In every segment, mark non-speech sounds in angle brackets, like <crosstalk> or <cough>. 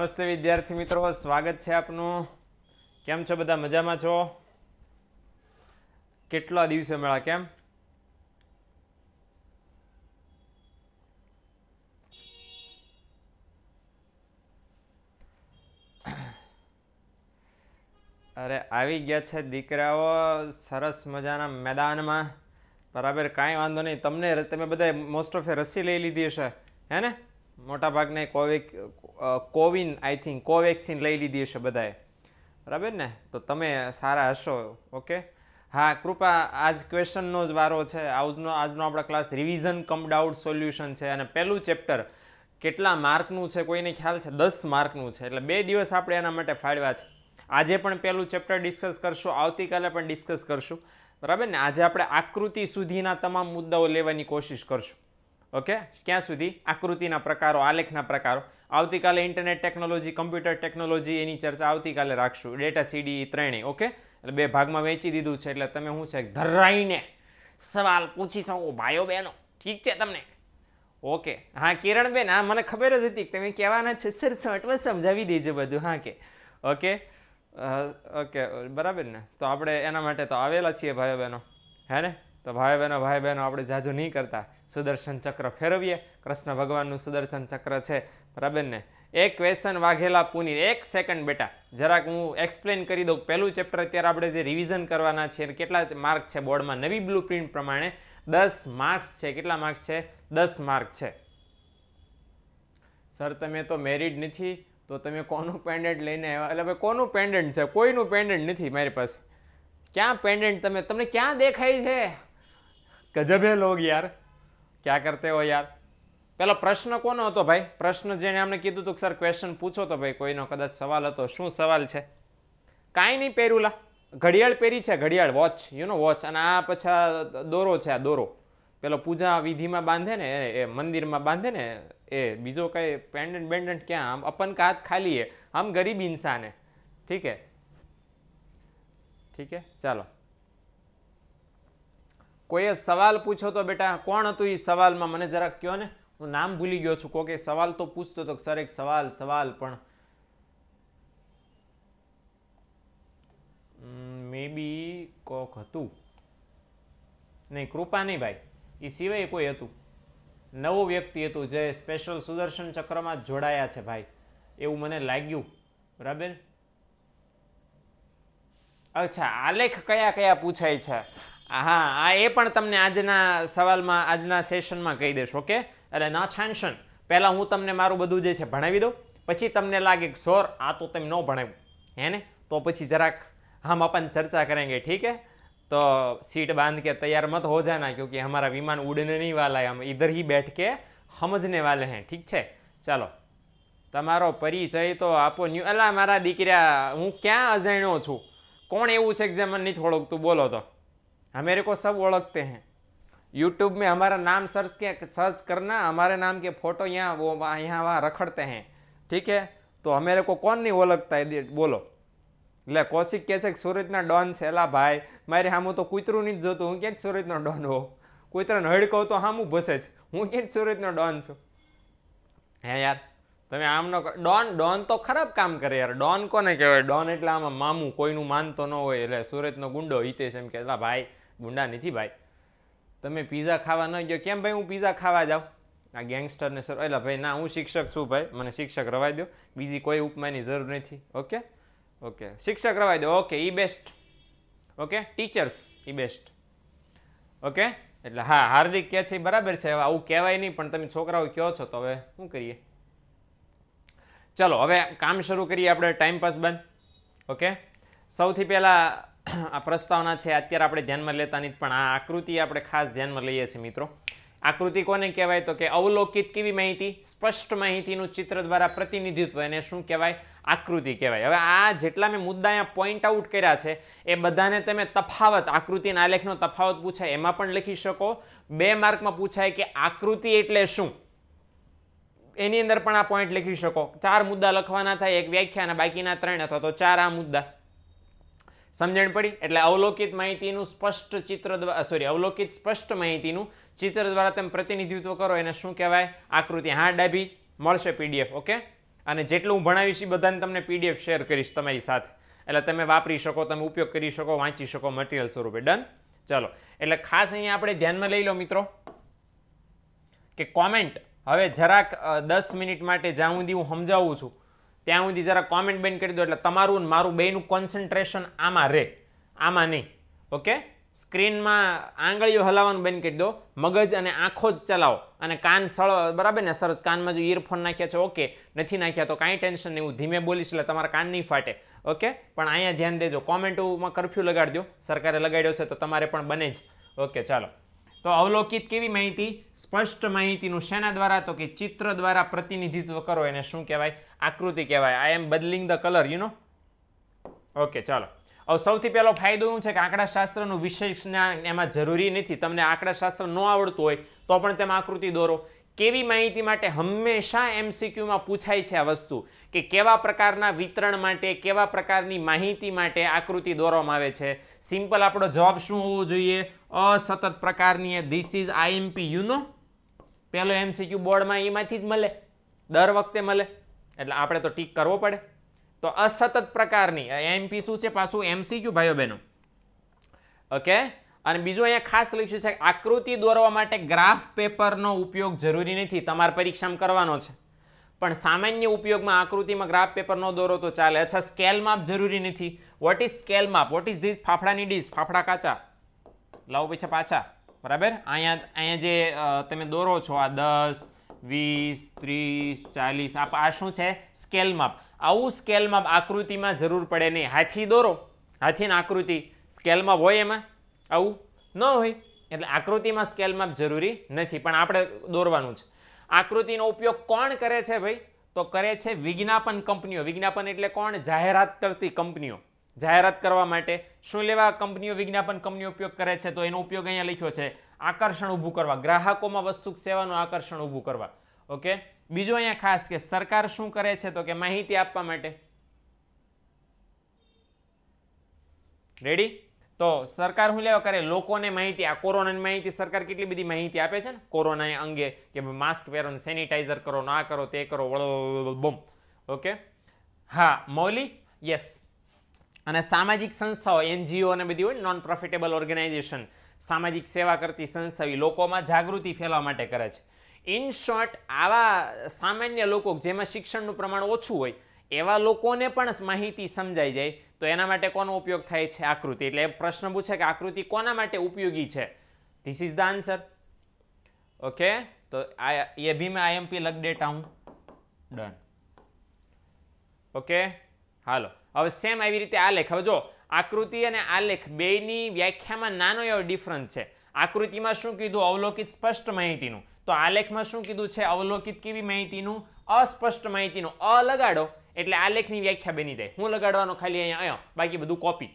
નમસ્તે વિદ્યાર્થી મિત્રો સ્વાગત છે આપનું કેમ છો બધા મજામાં છો કેટલા દિવસે મળ્યા કેમ અરે આવી ગયા છે દીકરાઓ સરસ મજાના મેદાનમાં બરાબર કાંઈ વાંધો નહીં તમને તમે બધા મોસ્ટ ઓફ એ રસી લઈ લીધી હશે હે ને મોટાભાગને કોવેક કોવિન આઈ થિંક કોવેક્સિન લઈ લીધી હશે બધાએ બરાબર ને તો તમે સારા હશો ઓકે હા કૃપા આજ ક્વેશ્ચનનો જ વારો છે આજનો આજનો આપણા class revision cum doubt solution છે અને પહેલું ચેપ્ટર કેટલા માર્કનું છે કોઈને ખ્યાલ છે દસ માર્કનું છે એટલે બે દિવસ આપણે એના માટે ફાળવા છે આજે પણ પહેલું ચેપ્ટર ડિસ્કસ કરશું આવતીકાલે પણ ડિસ્કસ કરશું બરાબર ને આજે આપણે આકૃતિ સુધીના તમામ મુદ્દાઓ લેવાની કોશિશ કરશું ઓકે ક્યાં સુધી આકૃતિના પ્રકારો આલેખના પ્રકારો આવતીકાલે ઇન્ટરનેટ ટેકનોલોજી કમ્પ્યુટર ટેકનોલોજી એની ચર્ચા આવતીકાલે રાખશું ડેટા સીડી e ત્રણેય ઓકે એટલે બે ભાગમાં વેચી દીધું છે એટલે તમે શું છે ધરાઈને સવાલ પૂછી શકો ભાઈઓ બહેનો ઠીક છે તમને ઓકે હા કિરણબેન હા મને ખબર જ હતી તમે કહેવાના છે સર શોર્ટમાં સમજાવી દેજો બધું હા કે ઓકે ઓકે બરાબર ને તો આપણે એના માટે તો આવેલા છીએ ભાઈઓ બહેનો હે ને તો ભાઈ બહેનો ભાઈ બહેનો આપણે જાજુ નહીં કરતા સુદર્શન ચક્ર ફેરવીએ કૃષ્ણ ભગવાનનું સુદર્શન ચક્ર છે બરાબર ને એક ક્વેશ્ચન વાઘેલા પુની એક સેકન્ડ બેટા જરાક હું એક્સપ્લેન કરી દઉં પહેલું ચેપ્ટર અત્યારે આપણે જે રિવિઝન કરવાના છીએ કેટલા માર્ક છે બોર્ડમાં નવી બ્લુ પ્રમાણે દસ માર્ક્સ છે કેટલા માર્ક્સ છે દસ માર્ક છે સર તમે તો મેરિડ નથી તો તમે કોનું પેન્ડન્ટ લઈને આવ્યા એટલે ભાઈ કોનું પેન્ડન્ટ છે કોઈનું પેન્ડન્ટ નથી મારી પાસે ક્યાં પેન્ડન્ટ તમે તમને ક્યાં દેખાય છે ગજબ હે લોગ યાર ક્યાં કરતે હો યાર પેલો પ્રશ્ન કોનો હતો ભાઈ પ્રશ્ન જેણે અમને કીધું હતું કે સર ક્વેશ્ચન પૂછો તો ભાઈ કોઈનો કદાચ સવાલ હતો શું સવાલ છે કાંઈ નહીં પહેરુંલા ઘડિયાળ પહેરી છે ઘડિયાળ વોચ યુ નો વોચ અને આ પછા દોરો છે આ દોરો પેલો પૂજા વિધિમાં બાંધે ને એ મંદિરમાં બાંધે ને એ બીજો કંઈ પેન્ડન્ટ બેન્ડન્ટ ક્યાં આમ અપન કાત ખાલી હે આમ ગરીબ ઇન્સાને ઠીક હે ઠીક હે ચાલો કોઈએ સવાલ પૂછ્યો તો બેટા કોણ હતું એ સવાલમાં મને જરાક કહો ને હું નામ ભૂલી ગયો છું કોકે સવાલ તો પૂછતો હતો સર એક સવાલ સવાલ પણ મે બી કોક હતું નહીં કૃપા નહીં ભાઈ એ સિવાય કોઈ હતું નવું વ્યક્તિ હતું જે સ્પેશિયલ સુદર્શન ચક્રમાં જોડાયા છે ભાઈ એવું મને લાગ્યું બરાબર અચ્છા આલેખ કયા કયા પૂછાય છે હા આ એ પણ તમને આજના સવાલમાં આજના સેશનમાં કહી દઈશ ઓકે એટલે ન છાનશન પહેલાં હું તમને મારું બધું જે છે ભણાવી દઉં પછી તમને લાગે કે સોર આ તો તમે ન ભણાવ્યું હે ને તો પછી જરાક હમ अपन ચર્ચા કરેંગે ઠીક હે तो सीट बांध के तैयार मत हो जाना क्योंकि हमारा विमान उड़ने नहीं वाला है हम इधर ही बैठ સમજને વાલે હે ઠીક છે ચાલો તમારો પરિચય તો આપો ન્યુ અલા મારા દીકરા હું ક્યાં અજાણ્યો છું કોણ એવું છે કે જે મને નહીં થોડોક તું બોલો તો हाँ मेरे को सब ओळखते हैं यूट्यूब में हमारा नाम सर्च के सर्च करना हमारे नाम के फ़ोटो यहाँ वो यहाँ वहाँ रखड़ते हैं ठीक है તો અમે લોકો કોણની ઓળખતા એ બોલો એટલે કૌશિક કહે છે કે સુરતના ડોન છે એલા ભાઈ મારી સામું તો કૂતરું નહીં જોતું હું ક્યાંક સુરતનો ડોન હોઉં કૂતરાને હડકવ તો સામું ભસે જ હું ક્યાંક સુરતનો ડોન છું હે યાર તમે આમનો ડોન ડોન તો ખરાબ કામ કરે યાર ડોન કોને કહેવાય ડોન એટલે આમાં મામું કોઈનું માનતો ન હોય એટલે સુરતનો ગુંડો હિતેશ એમ કહેલા ભાઈ ગુંડા નથી ભાઈ તમે પિઝા ખાવા ન ગયો કેમ ભાઈ હું પિઝા ખાવા જાઉં આ ગેંગસ્ટરને સર એટલે ભાઈ ના હું શિક્ષક છું ભાઈ મને શિક્ષક રવાઈ દો બીજી કોઈ ઉપમાની જરૂર નથી ઓકે ઓકે શિક્ષક રવાઈ દો ઓકે ઈ બેસ્ટ ઓકે ટીચર્સ ઈ બેસ્ટ ઓકે એટલે હા હાર્દિક કહે છે બરાબર છે હવે આવું કહેવાય નહીં પણ તમે છોકરાઓ કહો છો તો હવે શું કરીએ ચલો હવે કામ શરૂ કરીએ આપણે ટાઈમ પાસ બંધ ઓકે સૌથી પહેલાં આ પ્રસ્તાવના છે અત્યારે આપણે ધ્યાનમાં લેતા નથી પણ આ આકૃતિ આપણે ખાસ ધ્યાનમાં લઈએ છીએ મિત્રો આકૃતિ કોને કહેવાય તો કે અવલોકિત કેવી માહિતી સ્પષ્ટ માહિતીનું ચિત્ર દ્વારા પ્રતિનિધિત્વ એને શું કહેવાય આકૃતિ કહેવાય હવે આ જેટલા મેં મુદ્દા અહીંયા પોઈન્ટ આઉટ કર્યા છે એ બધાને તમે તફાવત આકૃતિના આલેખનો તફાવત પૂછાય એમાં પણ લખી શકો બે માર્કમાં પૂછાય કે આકૃતિ એટલે શું એની અંદર પણ આ પોઈન્ટ લખી શકો ચાર મુદ્દા લખવાના થાય એક વ્યાખ્યા અને બાકીના ત્રણ અથવા તો ચાર આ મુદ્દા સમજણ પડી એટલે અવલોકિત માહિતીનું સ્પષ્ટ ચિત્ર દ્વારા સોરી અવલોકિત સ્પષ્ટ માહિતીનું ચિત્ર દ્વારા તમે પ્રતિનિધિત્વ કરો એને શું કહેવાય આકૃતિ હા ડાબી મળશે પીડીએફ ઓકે અને જેટલું હું ભણાવીશ એ બધાને તમને પીડીએફ શેર કરીશ તમારી સાથે એટલે તમે વાપરી શકો તમે ઉપયોગ કરી શકો વાંચી શકો મટીરિયલ સ્વરૂપે ડન ચલો એટલે ખાસ અહીંયા આપણે ધ્યાનમાં લઈ લો મિત્રો કે કોમેન્ટ હવે જરાક દસ મિનિટ માટે જાઉં દી હું સમજાવું છું ત્યાં સુધી જરા કોમેન્ટ બેન કરી દો એટલે તમારું મારું બેનું કોન્સન્ટ્રેશન આમાં રહે આમાં નહીં ઓકે સ્ક્રીનમાં આંગળીઓ હલાવવાનું બેન કરી દો મગજ અને આંખો જ ચલાવો અને કાન સળ બરાબર ને સરસ કાનમાં જો ઇયરફોન નાખ્યા છે ઓકે નથી નાખ્યા તો કાંઈ ટેન્શન નહીં હું ધીમે બોલીશ એટલે તમારા કાન નહીં ફાટે ઓકે પણ અહીંયા ધ્યાન દેજો કોમેન્ટોમાં કરફ્યુ લગાડજો સરકારે લગાડ્યો છે તો તમારે પણ બને જ ઓકે ચાલો તો અવલોકિત કેવી માહિતી સ્પષ્ટ માહિતીનું શેના દ્વારા તો કે ચિત્ર દ્વારા પ્રતિનિધિત્વ કરો એને શું કહેવાય આકૃતિ કહેવાય આઈ એમ બદલિંગ the colour you know okay ચાલો હવે સૌથી પહેલો ફાયદો એવું છે કે આંકડાશાસ્ત્રનું વિશેષ જ્ઞાન એમાં જરૂરી નથી તમને આંકડાશાસ્ત્ર ન આવડતું હોય તો પણ તેમાં આકૃતિ દોરો કેવી માહિતી માટે હંમેશા એમસીક્યુમાં પૂછાય છે આ વસ્તુ કે કેવા પ્રકારના વિતરણ માટે કેવા પ્રકારની માહિતી માટે આકૃતિ દોરવામાં આવે છે સિમ્પલ આપણો જવાબ શું હોવો જોઈએ અસતત પ્રકારની this is IMP you know પહેલો એમસીક્યુ બોર્ડમાં એમાંથી જ મળે દર વખતે મળે એટલે આપણે તો ટીક કરવો પડે તો અસતત પ્રકારની એમપી શું છે પાછું એમસીક્યુ ભાઈઓ બહેનો ઓકે અને બીજું અહીંયા ખાસ લખ્યું છે આકૃતિ દોરવા માટે ગ્રાફ પેપરનો ઉપયોગ જરૂરી નથી તમારે પરીક્ષામાં કરવાનો છે પણ સામાન્ય ઉપયોગમાં આકૃતિમાં ગ્રાફ પેપર ન દોરો તો ચાલે અચ્છા સ્કેલ માપ જરૂરી નથી વોટ ઇઝ સ્કેલ માપ વોટ ઇઝ ધીસ ફાફડાની ડીશ ફાફડા કાચા લાવો પીછા પાછા બરાબર અહીંયા અહીંયા જે તમે દોરો છો આ દસ વીસ ત્રીસ ચાલીસ આ આ શું છે સ્કેલ માપ આવું સ્કેલ માપ આકૃતિમાં જરૂર પડે નહીં હાથી દોરો હાથીની આકૃતિ સ્કેલ માપ હોય એમાં આવું ન હોય એટલે આકૃતિમાં સ્કેલ માપ જરૂરી નથી પણ આપણે દોરવાનું છે આકૃતિનો ઉપયોગ કોણ કરે છે ભાઈ તો કરે છે વિજ્ઞાપન કંપનીઓ વિજ્ઞાપન એટલે કોણ જાહેરાત કરતી કંપનીઓ જાહેરાત કરવા માટે શું લેવા કંપનીઓ વિજ્ઞાપન કંપનીઓ ઉપયોગ કરે છે તો એનો ઉપયોગ અહીંયા લખ્યો છે આકર્ષણ ઊભું કરવા ગ્રાહકોમાં વસ્તુ સેવાનું આકર્ષણ ઊભું કરવા ઓકે બીજો અહીંયા ખાસ કે સરકાર શું કરે છે તો કે માહિતી આપવા માટે રેડી તો સરકાર શું લેવા કરે લોકોને માહિતી આ કોરોનાની માહિતી સરકાર કેટલી બધી માહિતી આપે છે ને કોરોના અંગે કે માસ્ક પહેરો સેનિટાઈઝર કરો ના કરો તે કરો બમ ઓકે હા મૌલી યસ અને સામાજિક સંસ્થાઓ એનજીઓ અને બધી હોય નોન પ્રોફિટેબલ ઓર્ગેનાઇઝેશન સામાજિક સેવા કરતી સંસ્થાઓ લોકોમાં જાગૃતિ ફેલાવા માટે કરે છે ઇન શોર્ટ આવા સામાન્ય લોકો જેમાં શિક્ષણનું પ્રમાણ ઓછું હોય એવા લોકોને પણ માહિતી સમજાઈ જાય તો એના માટે કોનો ઉપયોગ થાય છે આકૃતિ એટલે પ્રશ્ન પૂછે કે આકૃતિ કોના માટે ઉપયોગી છે this is the answer okay તો આ એ ભી મેં આઈએમપી લગ દેતા હું ડન ઓકે હાલો હવે સેમ આવી રીતે આલેખ લેખ હવે જો આકૃતિ અને આલેખ બેની વ્યાખ્યામાં નાનો એવો ડિફરન્સ છે આકૃતિમાં શું કીધું અવલોકિત સ્પષ્ટ માહિતીનું તો આલેખમાં શું કીધું છે અવલોકિત કેવી માહિતીનું અસ્પષ્ટ માહિતીનું અ લગાડો એટલે આલેખની વ્યાખ્યા બની જાય હું લગાડવાનો ખાલી અહીંયા અહીંયા બાકી બધું કોપી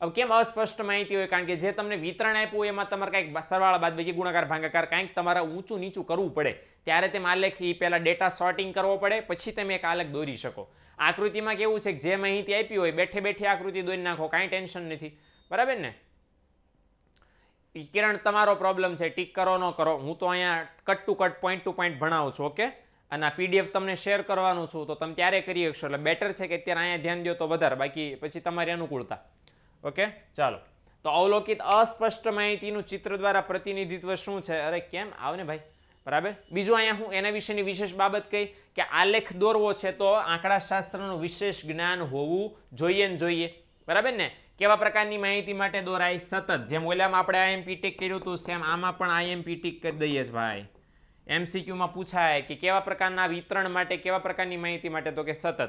હવે કેમ અસ્પષ્ટ માહિતી હોય કારણ કે જે તમને વિતરણ આપ્યું હોય એમાં તમારે કાંઈક સરવાળા બાદ બાકી ગુણાકાર ભાંગાકાર કાંઈક તમારે ઊંચું નીચું કરવું પડે ત્યારે તેમ આલેખ એ પહેલાં ડેટા શોર્ટિંગ કરવો પડે પછી તમે એક આલેખ દોરી શકો આકૃતિમાં કેવું છે કે જે માહિતી આપી હોય બેઠે બેઠે આકૃતિ દોરી નાખો કાંઈ ટેન્શન નથી બરાબર ને કિરણ તમારો પ્રોબ્લેમ છે ટીક કરો ન કરો હું તો અહીંયા cut to cut point to point ભણાવું છું ઓકે અને આ પીડીએફ તમને શેર કરવાનું છું તો તમે ત્યારે કરી શકશો એટલે બેટર છે કે અત્યારે અહીંયા ધ્યાન દો તો વધારે બાકી પછી તમારી અનુકૂળતા ઓકે ચાલો તો અવલોકિત અસ્પષ્ટ માહિતીનું ચિત્ર દ્વારા પ્રતિનિધિત્વ શું છે અરે કેમ આવને ભાઈ બરાબર બીજું અહીંયા હું એના વિશેની વિશેષ બાબત કહી કે આલેખ દોરવો છે તો આંકડા શાસ્ત્રનું વિશેષ જ્ઞાન હોવું જોઈએ ને જોઈએ બરાબર ને કેવા પ્રકારની માહિતી માટે દોરાય સતત જેમ ઓલામાં આપણે આઈએમપી ટીક કર્યું હતું સેમ આમાં પણ આઈએમપી ટીક કરી દઈએ ભાઈ એમસીક્યુમાં પૂછાય કે કેવા પ્રકારના વિતરણ માટે કેવા પ્રકારની માહિતી માટે તો કે સતત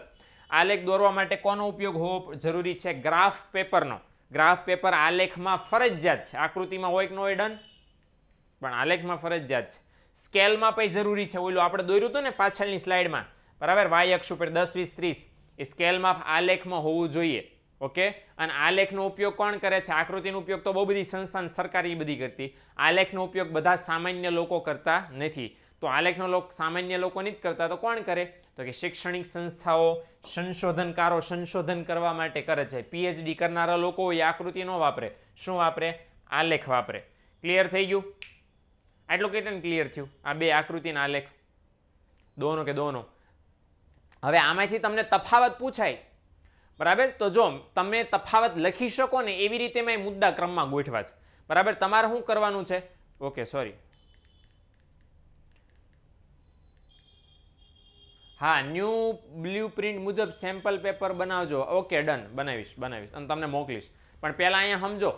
આલેખ દોરવા માટે કોનો ઉપયોગ હોવો જરૂરી છે ગ્રાફ પેપરનો ગ્રાફ પેપર આલેખમાં ફરજિયાત છે આકૃતિમાં હોય કે ન હોય ડન પણ આલેખમાં ફરજિયાત છે સ્કેલમાં પણ જરૂરી છે ઓલું આપણે દોર્યું હતું ને પાછળની સ્લાઇડમાં બરાબર વાય અક્ષ ઉપર દસ વીસ ત્રીસ એ સ્કેલમાં આલેખમાં હોવું જોઈએ ઓકે અને આલેખનો ઉપયોગ કોણ કરે છે આકૃતિનો ઉપયોગ તો બહુ બધી સંસ્થા સરકાર એ બધી કરતી આલેખનો ઉપયોગ બધા સામાન્ય લોકો કરતા નથી તો આલેખનો લોક સામાન્ય લોકો નથી કરતા તો કોણ કરે તો કે શૈક્ષણિક સંસ્થાઓ સંશોધનકારો સંશોધન કરવા માટે કરે છે પીએચડી કરનારા લોકો એ આકૃતિ ન વાપરે શું વાપરે આલેખ વાપરે ક્લિયર થઈ ગયું આટલું કેટલું ક્લિયર થયું આ બે આકૃતિના આલેખ દોનો કે દોનો હવે આમાંથી તમને તફાવત પૂછાય બરાબર તો જો તમે તફાવત લખી શકો ને એવી રીતે મેં મુદ્દા ક્રમમાં ગોઠવા છે બરાબર તમારે શું કરવાનું છે ઓકે સોરી હા ન્યૂ બ્લુ પ્રિન્ટ મુજબ સેમ્પલ પેપર બનાવજો ઓકે ડન બનાવીશ બનાવીશ અને તમને મોકલીશ પણ પહેલાં અહીંયા સમજો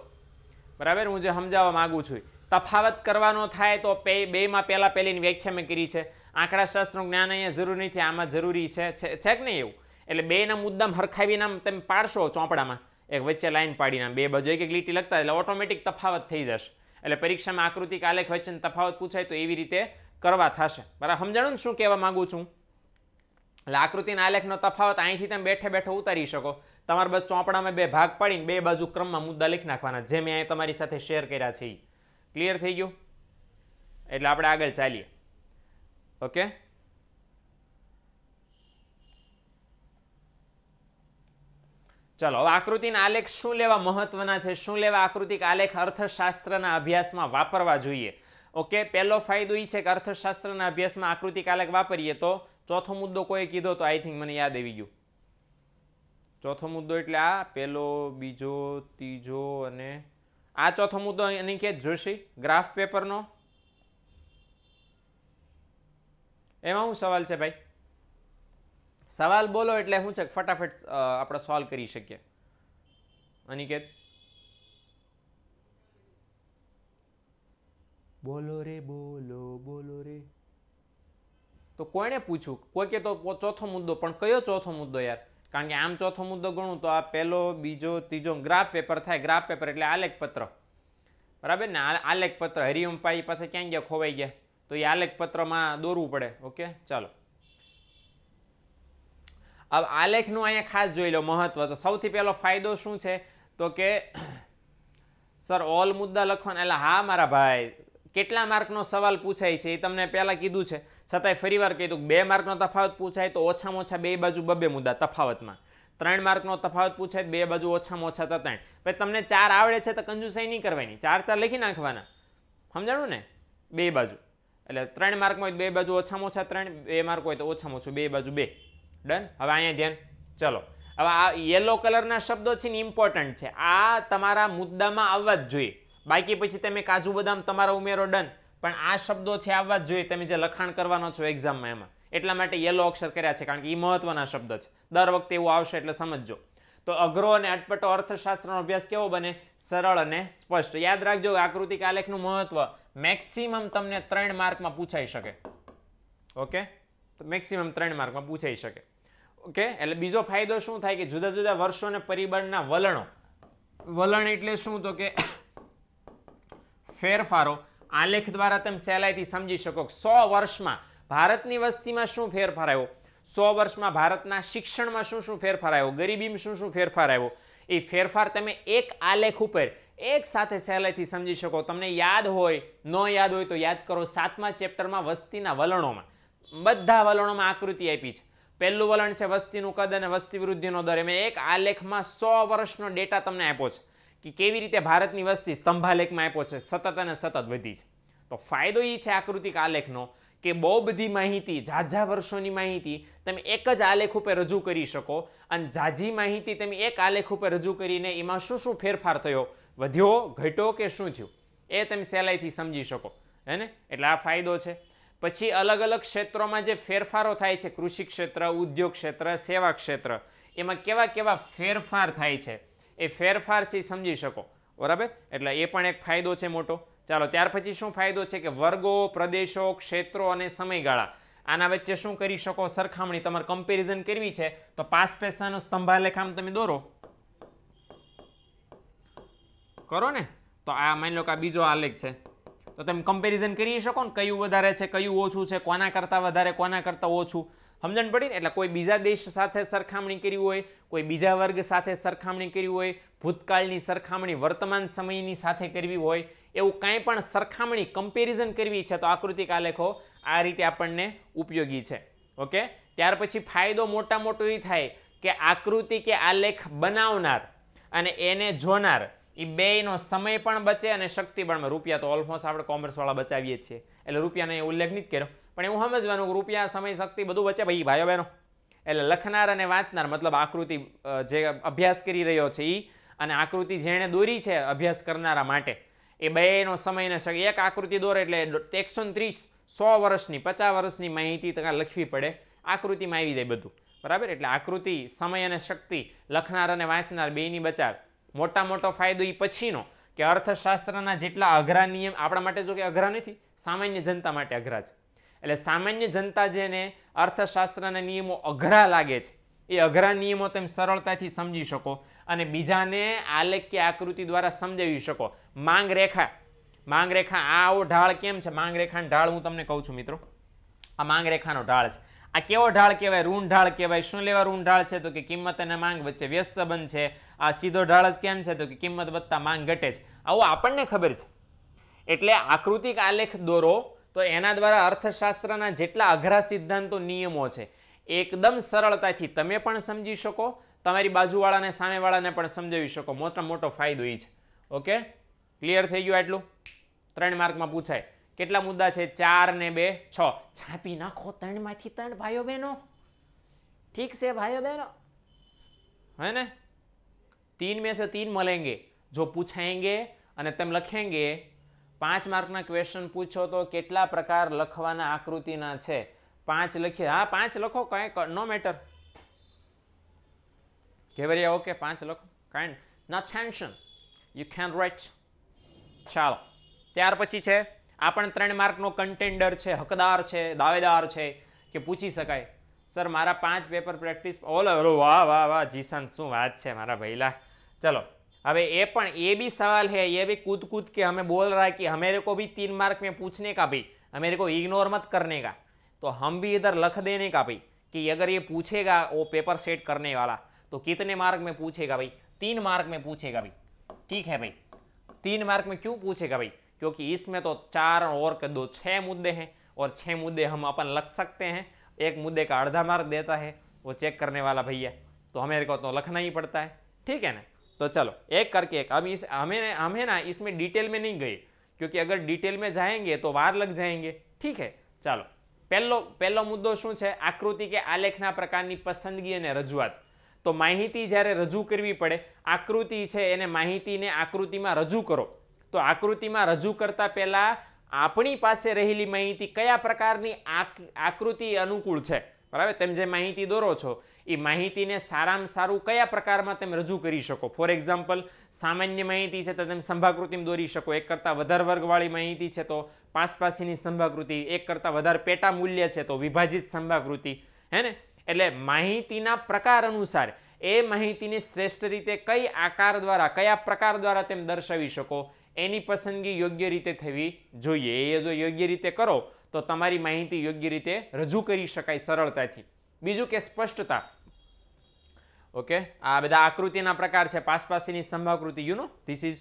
બરાબર હું જે સમજાવવા માગું છું તફાવત કરવાનો થાય તો બેમાં પહેલાં પહેલીની વ્યાખ્યા મેં કરી છે આંકડા શાસ્ત્રનું જ્ઞાન અહીંયા જરૂરી નથી આમાં જરૂરી છે છે કે નહીં એવું એટલે બેના મુદ્દામાં હરખાવીને આમ તમે પાડશો ચોપડામાં એક વચ્ચે લાઈન પાડીને બે બાજુ એક એક લીટી લખતા એટલે ઓટોમેટિક તફાવત થઈ જશે એટલે પરીક્ષામાં આકૃતિ આલેખ વચ્ચે તફાવત પૂછાય તો એવી રીતે કરવા થશે બરાબર સમજાણું ને શું કહેવા માગું છું એટલે આકૃતિના આલેખનો તફાવત અહીંથી તમે બેઠે બેઠો ઉતારી શકો તમારે બસ ચોપડામાં બે ભાગ પાડીને બે બાજુ ક્રમમાં મુદ્દા લખી નાખવાના જે મેં અહીં તમારી સાથે શેર કર્યા છે ક્લિયર થઈ ગયું એટલે આપણે આગળ ચાલીએ ઓકે ચાલો હવે આકૃતિના આલેખ શું લેવા મહત્વના છે શું લેવા આકૃતિક આલેખ અર્થશાસ્ત્રના અભ્યાસમાં વાપરવા જોઈએ ઓકે પહેલો ફાયદો એ છે કે અર્થશાસ્ત્રના અભ્યાસમાં આકૃતિક આલેખ વાપરીએ તો ચોથો મુદ્દો કોઈ કીધો તો આઈ થિંક મને યાદ આવી ગયું ચોથો મુદ્દો એટલે આ પહેલો બીજો ત્રીજો અને આ ચોથો મુદ્દો અનિકેત જોશી ગ્રાફ પેપરનો એમાં શું સવાલ છે ભાઈ સવાલ બોલો એટલે શું છે ફટાફટ આપણે સોલ્વ કરી શકીએ અનિકેત બોલો રે બોલો બોલો રે તો કોણે પૂછ્યું કોઈ કે તો ચોથો મુદ્દો પણ કયો ચોથો મુદ્દો યાર કારણ કે આમ ચોથો મુદ્દો ગણું તો આ પહેલો બીજો ત્રીજો ગ્રાફ પેપર થાય ગ્રાફ પેપર એટલે આલેખપત્ર બરાબર ને આલેખપત્ર હરિયમપાઈ પાસે ક્યાં ગયા ખોવાઈ ગયા તો એ આલેખપત્રમાં દોરવું પડે ઓકે ચાલો હવે આલેખનું અહીંયા ખાસ જોઈ લો મહત્વ તો સૌથી પહેલો ફાયદો શું છે તો કે <clears throat> સર ઓલ મુદ્દા લખવાના એટલે હા મારા ભાઈ કેટલા માર્કનો સવાલ પૂછાય છે એ તમને પહેલાં કીધું છે છતાંય ફરીવાર કહી દઉં બે માર્કનો તફાવત પૂછાય તો ઓછામાં ઓછા બે બાજુ બબે મુદ્દા તફાવતમાં ત્રણ માર્કનો તફાવત પૂછાય બે બાજુ ઓછામાં ઓછા ત્રણ ભાઈ તમને ચાર આવડે છે તો કંજુસાઈ નહીં કરવાની ચાર ચાર લખી નાખવાના સમજાણું ને બે બાજુ એટલે ત્રણ માર્ક હોય બે બાજુ ઓછામાં ઓછા ત્રણ બે માર્ક હોય તો ઓછામાં ઓછું બે બાજુ બે ડન હવે અહીંયા ધ્યાન ચલો હવે આ યેલો કલરના શબ્દો છે ને ઇમ્પોર્ટન્ટ છે આ તમારા મુદ્દામાં આવવા જ જોઈએ બાકી પછી તમે કાજુ બદામ તમારા ઉમેરો ડન પણ આ શબ્દો છે આવવા જ જોઈએ તમે જે લખાણ કરવાનો છો એક્ઝામમાં એમાં એટલા માટે યલો અક્ષર કર્યા છે કારણ કે એ મહત્વના શબ્દ છે દર વખતે એવું આવશે એટલે સમજજો તો અઘરો અને અટપટો અર્થશાસ્ત્રનો અભ્યાસ કેવો બને સરળ અને સ્પષ્ટ યાદ રાખજો આકૃતિક આલેખનું મહત્વ મેક્સિમમ તમને ત્રણ માર્કમાં પૂછાઈ શકે ઓકે તો મેક્સિમમ ત્રણ માર્કમાં પૂછાઈ શકે ઓકે એટલે બીજો ફાયદો શું થાય કે જુદા જુદા વર્ષો અને પરિબળના વલણો વલણ એટલે શું તો કે <coughs> ફેરફારો આલેખ દ્વારા તમે સહેલાઈથી સમજી શકો સો વર્ષમાં ભારતની વસ્તીમાં શું ફેરફાર આવ્યો સો વર્ષમાં ભારતના શિક્ષણમાં શું શું ફેરફાર આવ્યો ગરીબીમાં શું શું ફેરફાર આવ્યો એ ફેરફાર તમે એક આલેખ ઉપર એક સાથે સહેલાઈથી સમજી શકો તમને યાદ હોય ન યાદ હોય તો યાદ કરો સાતમા ચેપ્ટરમાં વસ્તીના વલણોમાં બધા વલણોમાં આકૃતિ આપી છે પહેલું વલણ છે વસ્તીનું કદ અને વસ્તી વૃદ્ધિનો દર એમ એક આલેખમાં સો વર્ષનો ડેટા તમને આપ્યો છે કે કેવી રીતે ભારતની વસ્તી સ્તંભાલેખમાં આપ્યો છે સતત અને સતત વધી છે તો ફાયદો એ છે આકૃતિક આલેખનો કે બહુ બધી માહિતી ઝાઝા વર્ષોની માહિતી તમે એક જ આલેખ ઉપર રજૂ કરી શકો અને ઝાઝી માહિતી તમે એક આલેખ ઉપર રજૂ કરીને એમાં શું શું ફેરફાર થયો વધ્યો ઘટ્યો કે શું થયું એ તમે સહેલાઈથી સમજી શકો હે ને એટલે આ ફાયદો છે પછી અલગ અલગ ક્ષેત્રોમાં જે ફેરફારો થાય છે કૃષિ ક્ષેત્ર ઉદ્યોગ ક્ષેત્ર સેવા ક્ષેત્ર એમાં કેવા કેવા ફેરફાર થાય છે એ ફેરફાર છે સમજી શકો બરાબર એટલે એ પણ એક ફાયદો છે મોટો ચાલો ત્યાર પછી શું ફાયદો છે કે વર્ગો પ્રદેશો ક્ષેત્રો અને સમયગાળા આના વચ્ચે શું કરી શકો સરખામણી તમારે કમ્પેરિઝન કરવી છે તો પાસ પેસાનો સ્તંભાલેખામ તમે દોરો કરો ને તો આ માની લો કે આ બીજો આલેખ છે તો તમે કમ્પેરિઝન કરી શકો ને કયું વધારે છે કયું ઓછું છે કોના કરતાં વધારે કોના કરતાં ઓછું સમજણ પડી ને એટલે કોઈ બીજા દેશ સાથે સરખામણી કરી હોય કોઈ બીજા વર્ગ સાથે સરખામણી કરી હોય ભૂતકાળની સરખામણી વર્તમાન સમયની સાથે કરવી હોય એવું કાંઈ પણ સરખામણી કમ્પેરિઝન કરવી છે તો આકૃતિક આલેખો આ રીતે આપણને ઉપયોગી છે ઓકે ત્યાર પછી ફાયદો મોટા મોટો એ થાય કે આકૃતિ કે આલેખ બનાવનાર અને એને જોનાર એ બેયનો સમય પણ બચે અને શક્તિ પણ રૂપિયા તો ઓલમોસ્ટ આપણે કોમર્સવાળા બચાવીએ છીએ એટલે રૂપિયાનો એ ઉલ્લેખ નથી કર્યો પણ એવું સમજવાનું કે રૂપિયા સમય શક્તિ બધું વચ્ચે ભાઈ ભાઈઓ બહેનો એટલે લખનાર અને વાંચનાર મતલબ આકૃતિ જે અભ્યાસ કરી રહ્યો છે એ અને આકૃતિ જેણે દોરી છે અભ્યાસ કરનારા માટે એ બેનો સમય ન શકે એક આકૃતિ દોરે એટલે એકસો ત્રીસ સો વર્ષની પચાસ વર્ષની માહિતી ત્યાં લખવી પડે આકૃતિમાં આવી જાય બધું બરાબર એટલે આકૃતિ સમય અને શક્તિ લખનાર અને વાંચનાર બેની બચાવ મોટા મોટો ફાયદો એ પછીનો કે અર્થશાસ્ત્રના જેટલા અઘરા નિયમ આપણા માટે જો કે અઘરા નથી સામાન્ય જનતા માટે અઘરા છે એટલે સામાન્ય જનતા જેને અર્થશાસ્ત્રના નિયમો અઘરા લાગે છે એ અઘરા નિયમો તમે સરળતાથી સમજી શકો અને બીજાને આલેખ કે આકૃતિ દ્વારા સમજાવી શકો માંગ રેખા માંગ રેખા આવો ઢાળ કેમ છે માંગ રેખાનો ઢાળ હું તમને કહું છું મિત્રો આ માંગ રેખાનો ઢાળ છે આ કેવો ઢાળ કહેવાય ઋણ ઢાળ કહેવાય શું લેવા ઋણ ઢાળ છે તો કે કિંમત અને માંગ વચ્ચે વ્યસ્ત સંબંધ છે આ સીધો ઢાળ જ કેમ છે તો કે કિંમત વધતા માંગ ઘટે છે આવું આપણને ખબર છે એટલે આકૃતિક આલેખ દોરો તો એના દ્વારા અર્થશાસ્ત્રના જેટલા અઘરા સિદ્ધાંતો નિયમો છે એકદમ સરળતાથી તમે પણ સમજી શકો તમારી બાજુવાળાને સામેવાળાને પણ સમજાવી શકો મોટા મોટો ફાયદો એ છે ઓકે ક્લિયર થઈ ગયું આટલું ત્રણ માર્કમાં પૂછાય કેટલા મુદ્દા છે ચાર ને બે છ છાપી નાખો ત્રણમાંથી ત્રણ ભાઈઓ બહેનો ઠીક છે ભાઈઓ બહેનો હે ને તીન મેં છે તીન મળેંગે જો પૂછાએંગે અને તેમ લખેંગે પાંચ માર્કના ક્વેશ્ચન પૂછો તો કેટલા પ્રકાર લખવાના આકૃતિના છે પાંચ લખી હા પાંચ લખો કાંઈ નો મેટર કેવરિયા ઓકે પાંચ લખો કાંઈ ના ટેન્શન યુ કેન રાઇટ ચાલો ત્યાર પછી છે આ પણ ત્રણ માર્કનો કન્ટેન્ડર છે હકદાર છે દાવેદાર છે કે પૂછી શકાય સર મારા પાંચ પેપર પ્રેક્ટિસ ઓલ વાહ વાહ વાહ જીશાન શું વાત છે મારા ભાઈલા ચલો अब ये ये भी सवाल है ये भी कूद कूद के हमें बोल रहा है कि हमेरे को भी तीन मार्क में पूछने का भी हमेरे को इग्नोर मत करने का तो हम भी इधर लख देने का भाई कि अगर ये पूछेगा वो पेपर सेट करने वाला तो कितने मार्क में पूछेगा भाई तीन मार्क में पूछेगा भाई ठीक है भाई तीन मार्क में क्यों पूछेगा भाई क्योंकि इसमें तो चार और के दो छः मुद्दे हैं और छः मुद्दे हम अपन लख सकते हैं एक मुद्दे का अर्धा मार्क देता है वो चेक करने वाला भैया तो हमेरे को तो लखना ही पड़ता है ठीक है ना तो चलो एक करके एक अब इस हमें हमें ना इसमें डिटेल में नहीं गए क्योंकि अगर डिटेल में जाएंगे तो વાર લગ જાયંગે ઠીક હે ચાલો પહેલો પહેલો મુદ્દો શું છે આકૃતિ કે આલેખના પ્રકારની પસંદગી અને રજૂઆત તો માહિતી જ્યારે રજૂ કરવી પડે આકૃતિ છે એને માહિતીને આકૃતિમાં રજૂ કરો તો આકૃતિમાં રજૂ કરતા પહેલાં આપણી પાસે રહેલી માહિતી કયા પ્રકારની આકૃતિ અનુકૂળ છે બરાબર તમે જે માહિતી દોરો છો એ માહિતીને સારામાં સારું કયા પ્રકારમાં તમે રજૂ કરી શકો ફોર એક્ઝામ્પલ સામાન્ય માહિતી છે તો તમે સંભાકૃતિમાં દોરી શકો એક કરતાં વધારે વર્ગવાળી માહિતી છે તો પાસપાસીની સંભાકૃતિ એક કરતાં વધારે પેટા મૂલ્ય છે તો વિભાજિત સંભાકૃતિ હે ને એટલે માહિતીના પ્રકાર અનુસાર એ માહિતીને શ્રેષ્ઠ રીતે કઈ આકાર દ્વારા કયા પ્રકાર દ્વારા તેમ દર્શાવી શકો એની પસંદગી યોગ્ય રીતે થવી જોઈએ એ જો યોગ્ય રીતે કરો તો તમારી માહિતી યોગ્ય રીતે રજૂ કરી શકાય સરળતાથી બીજું કે સ્પષ્ટતા ઓકે આ બધા આકૃતિના પ્રકાર છે પાસપાસીની સ્તંભાકૃતિ you know no this is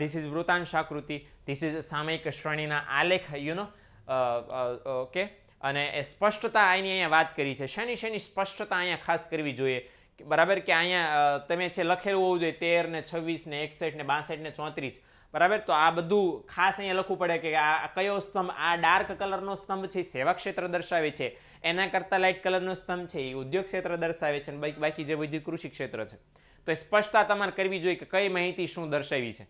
this is વૃતાંશ આકૃતિ ધીસ ઇઝ સામયિક શ્રેણીના આલેખ યુનો ઓકે અને એ સ્પષ્ટતા આની અહીંયા વાત કરી છે શેની શેની સ્પષ્ટતા અહીંયા ખાસ કરવી જોઈએ બરાબર કે અહીંયા તમે છે લખેલું હોવું જોઈએ તેર ને છવ્વીસ ને એકસઠ ને બાસઠ ને ચોત્રીસ બરાબર તો આ બધું ખાસ અહીંયા લખવું પડે કે આ કયો સ્તંભ આ ડાર્ક કલરનો સ્તંભ છે સેવા ક્ષેત્ર દર્શાવે છે એના કરતાં લાઇટ કલરનો સ્તંભ છે એ ઉદ્યોગ ક્ષેત્ર દર્શાવે છે અને બાકી જે બધું કૃષિ ક્ષેત્ર છે તો એ સ્પષ્ટતા તમારે કરવી જોઈએ કે કઈ માહિતી શું દર્શાવી છે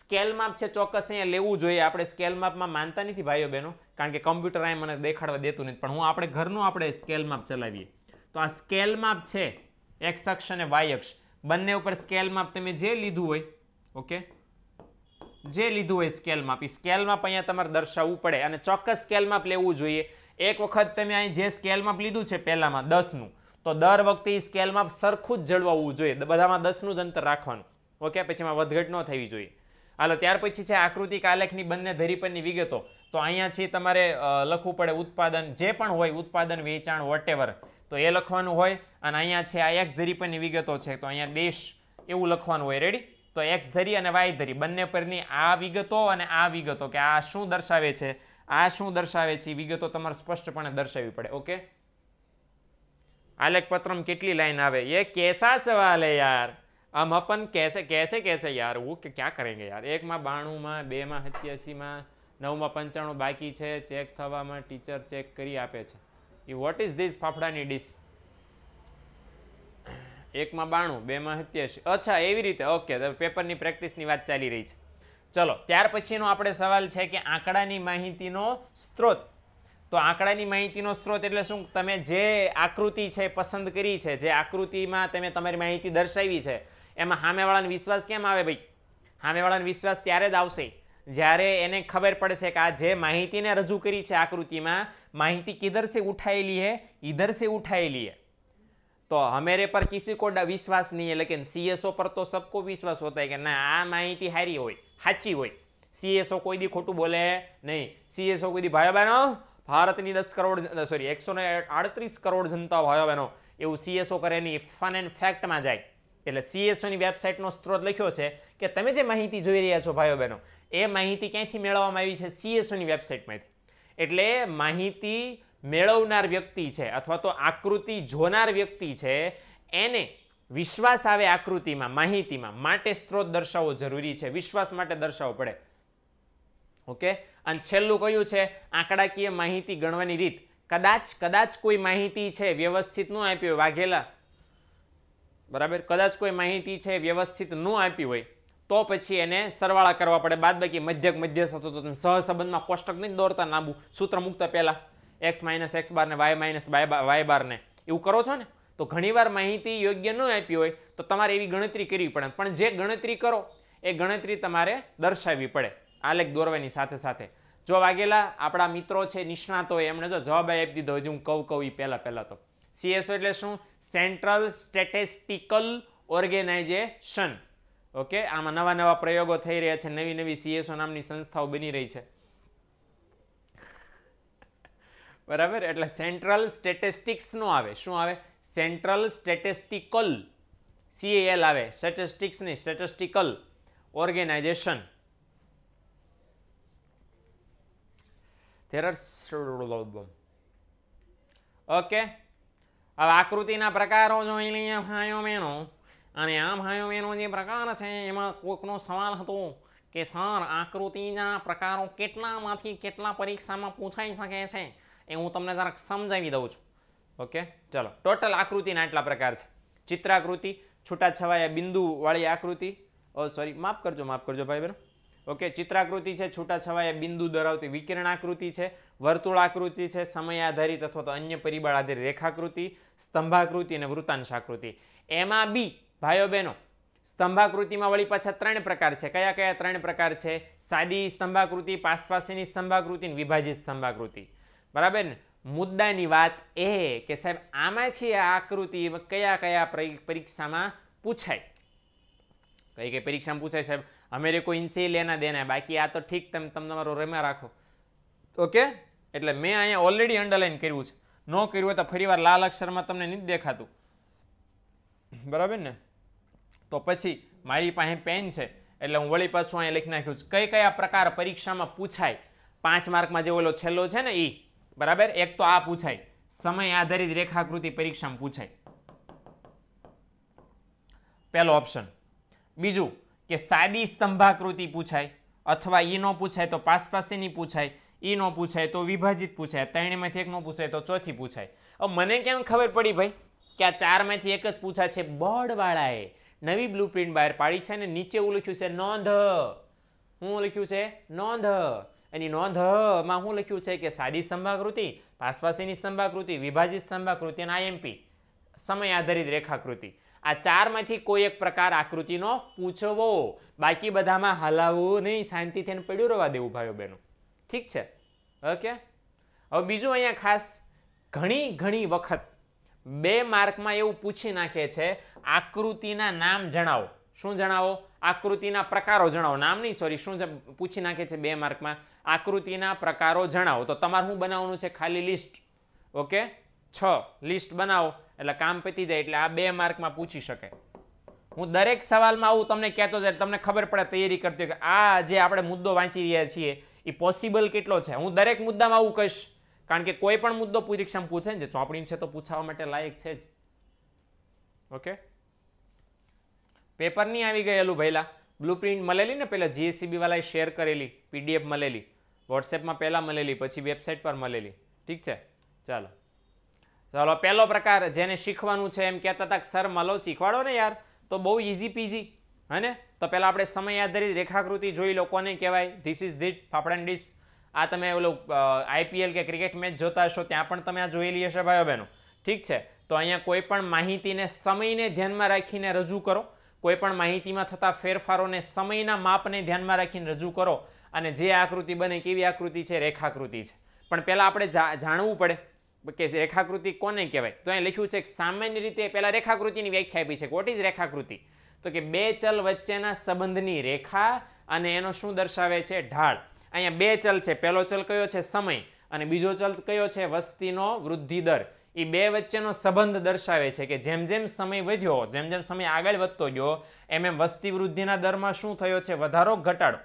સ્કેલ માપ છે ચોક્કસ અહીંયા લેવું જોઈએ આપણે સ્કેલ માપમાં માનતા નથી ભાઈઓ બહેનો કારણ કે કમ્પ્યુટર અહીં મને દેખાડવા દેતું નથી પણ હું આપણે ઘરનું આપણે સ્કેલ માપ ચલાવીએ તો આ સ્કેલ માપ છે એક્સ અક્ષ અને વાય અક્ષ બંને ઉપર સ્કેલ માપ તમે જે લીધું હોય ઓકે જે લીધું હોય સ્કેલ માપ એ સ્કેલ માપ અહીંયા તમારે દર્શાવવું પડે અને ચોક્કસ સ્કેલ માપ લેવું જોઈએ એક વખત તમે અહીં જે સ્કેલ માપ લીધું છે પહેલામાં દસનું તો દર વખતે એ સ્કેલ માપ સરખું જ જળવાવું જોઈએ બધામાં દસનું જ અંતર રાખવાનું ઓકે પછી એમાં વધઘટ ન થવી જોઈએ હાલો ત્યાર પછી છે આકૃતિક આલેખની બંને ધરીપનની વિગતો તો અહીંયા છે તમારે લખવું પડે ઉત્પાદન જે પણ હોય ઉત્પાદન વેચાણ વોટેવર તો એ લખવાનું હોય અને અહીંયા છે આ એક્સ ધરીપનની વિગતો છે તો અહીંયા દેશ એવું લખવાનું હોય રેડી તો એક્સ ધરી અને વાય ધરી બંને પરની આ વિગતો અને આ વિગતો કે આ શું દર્શાવે છે આ શું દર્શાવે છે વિગતો તમારે સ્પષ્ટપણે દર્શાવવી પડે ઓકે આલેખપત્રમ કેટલી લાઈન આવે એ કેસા સવાલ હે યાર આમ અપન કેસે કેસે કેસે યાર હું કે ક્યાં કરેંગે યાર એકમાં બાણુંમાં બેમાં સત્યાસીમાં નવમાં પંચાણું બાકી છે ચેક થવામાં ટીચર ચેક કરી આપે છે એ વોટ ઇઝ ધીસ ફાફડાની ડીશ એકમાં બાણું બેમાં સત્યાસી અચ્છા એવી રીતે ઓકે પેપરની પ્રેક્ટિસની વાત ચાલી રહી છે ચલો ત્યાર પછીનો આપણે સવાલ છે કે આંકડાની માહિતીનો સ્ત્રોત તો આંકડાની માહિતીનો સ્ત્રોત એટલે શું તમે જે આકૃતિ છે પસંદ કરી છે જે આકૃતિમાં તમે તમારી માહિતી દર્શાવી છે એમાં સામેવાળાને વિશ્વાસ કેમ આવે ભાઈ સામેવાળાને વિશ્વાસ ત્યારે જ આવશે જ્યારે એને ખબર પડશે કે આ જે માહિતીને રજૂ કરી છે આકૃતિમાં માહિતી કિધર સે ઉઠાયેલી હે ઇધર સે ઉઠાયેલી હે તો હમેરે પર કિસી को विश्वास नहीं है लेकिन सीएसओ पर तो सबको विश्वास होता है कि ना આ માહિતી હારી હોય સાચી હોય સીએસઓ કોઈ દી ખોટું બોલે નહીં સીએસઓ કોઈ દી ભાઈ બહેનો ભારતની દસ કરોડ સોરી એકસો આડત્રીસ કરોડ જનતા ભાઈઓ બહેનો એવું સીએસઓ કરે નહીં ફન એન્ડ ફેક્ટમાં જાય એટલે સીએસઓની વેબસાઇટનો સ્ત્રોત લખ્યો છે કે તમે જે માહિતી જોઈ રહ્યા છો ભાઈઓ બહેનો એ માહિતી ક્યાંથી મેળવવામાં આવી છે સીએસઓની વેબસાઇટમાંથી એટલે માહિતી મેળવનાર વ્યક્તિ છે અથવા તો આકૃતિ જોનાર વ્યક્તિ છે એને વિશ્વાસ આવે આકૃતિમાં માહિતીમાં માટે સ્ત્રોત દર્શાવવો જરૂરી છે વિશ્વાસ માટે દર્શાવવો પડે ઓકે અને છેલ્લું કયું છે આંકડાકીય માહિતી ગણવાની રીત કદાચ કદાચ કોઈ માહિતી છે વ્યવસ્થિત ન આપી હોય વાઘેલા બરાબર કદાચ કોઈ માહિતી છે વ્યવસ્થિત ન આપી હોય તો પછી એને સરવાળા કરવા પડે બાદ બાકી મધ્યક મધ્ય હતો તો તમે સહસંબંધમાં કોષ્ટક નહીં દોરતા નાબુ સૂત્ર મૂકતા પહેલાં એક્સ માઇનસ એક્સ બારને વાય માઇનસ બાય વાય બારને એવું કરો છો ને તો ઘણીવાર માહિતી યોગ્ય ન આપી હોય તો તમારે એવી ગણતરી કરવી પડે પણ જે ગણતરી કરો એ ગણતરી તમારે દર્શાવવી પડે આલેખ દોરવાની સાથે સાથે જો વાગેલા આપણા મિત્રો છે નિષ્ણાતો એમણે જો જવાબ આપી દીધો હજુ હું કહું કહું એ પહેલાં પહેલાં તો સીએસઓ એટલે શું સેન્ટ્રલ સ્ટેટેસ્ટિકલ ઓર્ગેનાઇઝેશન ઓકે આમાં નવા નવા પ્રયોગો થઈ રહ્યા છે નવી નવી સીએસઓ નામની સંસ્થાઓ બની રહી છે બરાબર એટલે સેન્ટ્રલ સ્ટેટિસ્ટિક્સનો આવે શું આવે સેન્ટ્રલ સ્ટેટિસ્ટિકલ સીએએલ આવે સ્ટેટિસ્ટિક્સની સ્ટેટિસ્ટિકલ ઓર્ગેનાઇઝેશન ધેર ઓકે હવે આકૃતિના પ્રકારો જોઈ લઈએ ભાઈઓ બહેનો અને આ ભાઈઓ બહેનો જે પ્રકાર છે એમાં કોઈકનો સવાલ હતો કે સર આકૃતિના પ્રકારો કેટલામાંથી કેટલા પરીક્ષામાં પૂછાઈ શકે છે એ હું તમને જરાક સમજાવી દઉં છું ઓકે ચલો ટોટલ આકૃતિના આટલા પ્રકાર છે ચિત્રાકૃતિ છૂટાછવાયા બિંદુવાળી આકૃતિ ઓ oh, સોરી માફ કરજો માફ કરજો ભાઈ બહેન ઓકે ચિત્રાકૃતિ છે છૂટાછવાયા બિંદુ ધરાવતી વિકિરણ આકૃતિ છે વર્તુળ આકૃતિ છે સમય આધારિત અથવા તો અન્ય પરિબળ આધારિત રેખાકૃતિ સ્તંભાકૃતિ અને વૃતાંશ આકૃતિ એમાં બી ભાઈઓ બહેનો સ્તંભાકૃતિમાં વળી પાછા ત્રણ પ્રકાર છે કયા કયા ત્રણ પ્રકાર છે સાદી સ્તંભાકૃતિ પાસપાસીની સ્તંભાકૃતિ અને વિભાજિત સ્તંભાકૃતિ બરાબર ને મુદ્દાની વાત એ કે સાહેબ આમાંથી આ આકૃતિ કયા કયા પરીક્ષામાં પૂછાય કઈ કઈ પરીક્ષામાં પૂછાય સાહેબ અમેરે કોઈ ઇનસે લેના દેના બાકી આ તો ઠીક તમે તમે તમારો રમ્યા રાખો ઓકે એટલે મેં અહીંયા ઓલરેડી અંડરલાઈન કર્યું છે ન કર્યું હોય તો ફરીવાર લાલ અક્ષરમાં તમને નહીં દેખાતું બરાબર ને તો પછી મારી પાસે પેન છે એટલે હું વળી પાછું અહીંયા લખી નાખ્યું છે કઈ કયા પ્રકાર પરીક્ષામાં પૂછાય પાંચ માર્કમાં જે ઓલો છેલ્લો છે ને એ બરાબર એક તો આ પૂછાય સમય આધારિત રેખાકૃતિ પરીક્ષામાં પૂછાય પહેલો ઓપ્શન બીજું કે સાદી સ્તંભાકૃતિ પૂછાય અથવા ઈ નો પૂછાય તો પાસપાસીની પૂછાય ઈ નો પૂછાય તો વિભાજિત પૂછાય ત્રણેમાંથી એક નો પૂછાય તો ચોથી પૂછાય મને કેમ ખબર પડી ભાઈ કે આ ચારમાંથી એક જ પૂછાય છે બોર્ડવાળાએ નવી બ્લુ પ્રિન્ટ બહાર પાડી છે અને નીચે એવું લખ્યું છે નોંધ હું લખ્યું છે નોંધ એની નોંધ માં શું લખ્યું છે કે સાદી સંભાકૃતિ પાસપાસીની સંભાકૃતિ વિભાજિત સંભાકૃતિ અને આઈએમપી સમય આધારિત રેખાકૃતિ આ ચારમાંથી કોઈ એક પ્રકાર આકૃતિનો પૂછવો બાકી બધામાં હલાવવું નહીં શાંતિથી એને પડ્યું રહેવા દેવું ભાઈઓ બહેનો ઠીક છે ઓકે હવે બીજું અહીંયા ખાસ ઘણી ઘણી વખત બે માર્કમાં એવું પૂછી નાખે છે આકૃતિના નામ જણાવો શું જણાવો આકૃતિના પ્રકારો જણાવો નામ નહીં સોરી શું પૂછી નાખે છે બે માર્કમાં આકૃતિના પ્રકારો જણાવો તો તમારે શું બનાવવાનું છે ખાલી લિસ્ટ ઓકે છ લિસ્ટ બનાવો એટલે કામ પતી જાય એટલે આ બે માર્કમાં પૂછી શકે હું દરેક સવાલમાં આવું તમને કહેતો જાય તમને ખબર પડે તૈયારી કરતી કે આ જે આપણે મુદ્દો વાંચી રહ્યા છીએ એ પોસિબલ કેટલો છે હું દરેક મુદ્દામાં આવું કહીશ કારણ કે કોઈ પણ મુદ્દો પરીક્ષામાં પૂછે ને જે ચોપડી છે તો પૂછાવા માટે લાયક છે જ ઓકે પેપર નહીં આવી ગયેલું ભાઈલા બ્લુપ્રિન્ટ મળેલી ને પહેલાં જીએસસીબી વાળાએ શેર કરેલી પીડીએફ મળેલી વોટ્સએપમાં પહેલાં મળેલી પછી વેબસાઇટ પર મળેલી ઠીક છે ચાલો ચાલો પહેલો પ્રકાર જેને શીખવાનું છે એમ કહેતા હતા સર મળો શીખવાડો ને યાર તો બહુ ઇઝી પીઝી હે તો પહેલાં આપણે સમય આધારિત રેખાકૃતિ જોઈ લોકોને કહેવાય ધીસ ઇઝ ધીટ ફાફડાન ડીશ આ તમે ઓલું આઈપીએલ કે ક્રિકેટ મેચ જોતા હશો ત્યાં પણ તમે આ જોયેલી હશે ભાઈઓ બહેનો ઠીક છે તો અહીંયા કોઈ પણ માહિતીને સમયને ધ્યાનમાં રાખીને રજૂ કરો કોઈપણ માહિતીમાં થતા ફેરફારોને સમયના માપને ધ્યાનમાં રાખીને રજૂ કરો અને જે આકૃતિ બને કેવી આકૃતિ છે રેખાકૃતિ છે પણ પહેલાં આપણે જાણવું પડે કે રેખાકૃતિ કોને કહેવાય તો અહીં લખ્યું છે કે સામાન્ય રીતે પહેલાં રેખાકૃતિની વ્યાખ્યા આપી છે વોટ ઇઝ રેખાકૃતિ તો કે બે ચલ વચ્ચેના સંબંધની રેખા અને એનો શું દર્શાવે છે ઢાળ અહીંયા બે ચલ છે પહેલો ચલ કયો છે સમય અને બીજો ચલ કયો છે વસ્તીનો વૃદ્ધિ દર એ બે વચ્ચેનો સંબંધ દર્શાવે છે કે જેમ જેમ સમય વધ્યો જેમ જેમ સમય આગળ વધતો ગયો એમ એમ વસ્તી વૃદ્ધિના દરમાં શું થયો છે વધારો ઘટાડો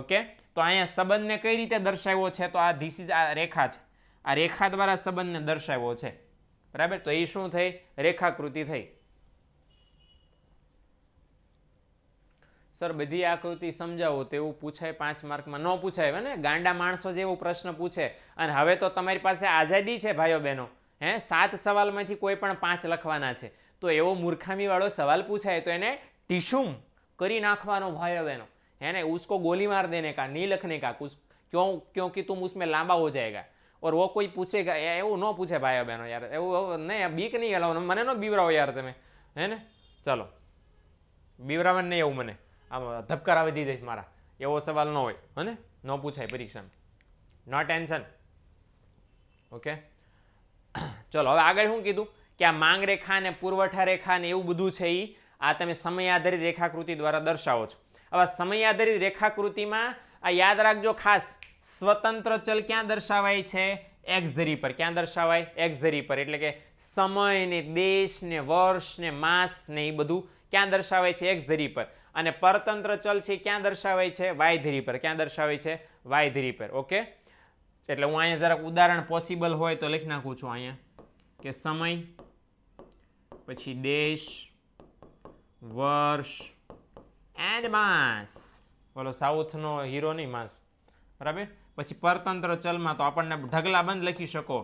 ઓકે તો અહીંયા સંબંધને કઈ રીતે દર્શાવ્યો છે તો આ ધીસ ઇઝ આ રેખા છે આ રેખા દ્વારા સંબંધને દર્શાવ્યો છે બરાબર તો એ શું થઈ રેખાકૃતિ થઈ સર બધી આકૃતિ સમજાવો તેવું પૂછાય પાંચ માર્કમાં ન પૂછાય ને ગાંડા માણસો જેવો પ્રશ્ન પૂછે અને હવે તો તમારી પાસે આઝાદી છે ભાઈઓ બહેનો હે સાત સવાલમાંથી કોઈ પણ પાંચ લખવાના છે તો એવો મૂર્ખામીવાળો સવાલ પૂછાય તો એને ટીશુમ કરી નાખવાનો ભય હવે એનો હેને उसको गोली मार देने का नहीं लिखने का ક્યો क्यों क्योंकि तुम उसमें लांबा हो जाएगा और वो कोई પૂછેગા એવું ન પૂછે ભાઈ બહેનો યાર એવું નહીં બીક નહીં હલાવો મને ન બીવરાવો યાર તમે હે ને ચાલો બીવરાવન નહીં એવું મને આમ ધબકારાવી દીધી જઈશ મારા એવો સવાલ ન હોય હે ને ન પૂછાય પરીક્ષામાં નો ટેન્શન ઓકે <coughs> ચલો હવે આગળ શું કીધું કે આ માંગ રેખા ને પુરવઠા રેખા ને એવું બધું છે એ આ તમે સમય આધારિત રેખાકૃતિ દ્વારા દર્શાવો છો હવે સમય આધારિત રેખાકૃતિમાં આ યાદ રાખજો ખાસ સ્વતંત્ર ચલ ક્યાં દર્શાવાય છે એક્ઝરી પર ક્યાં દર્શાવાય એક્સ ધરી પર એટલે કે સમય ને દેશ ને વર્ષ ને માસ ને એ બધું ક્યાં દર્શાવાય છે એક્સ ધરી પર અને પરતંત્ર ચલ છે ક્યાં દર્શાવાય છે વાય ધરી પર ક્યાં દર્શાવાય છે વાય ધરી પર ઓકે એટલે હું અહીંયા જરાક ઉદાહરણ પોસિબલ હોય તો લખી નાખું છું અહીંયા કે સમય પછી દેશ વર્ષ એન્ડ માસ બોલો સાઉથનો હીરો નહીં માસ બરાબર પછી પરતંત્ર ચલમાં તો આપણને ઢગલાબંધ લખી શકો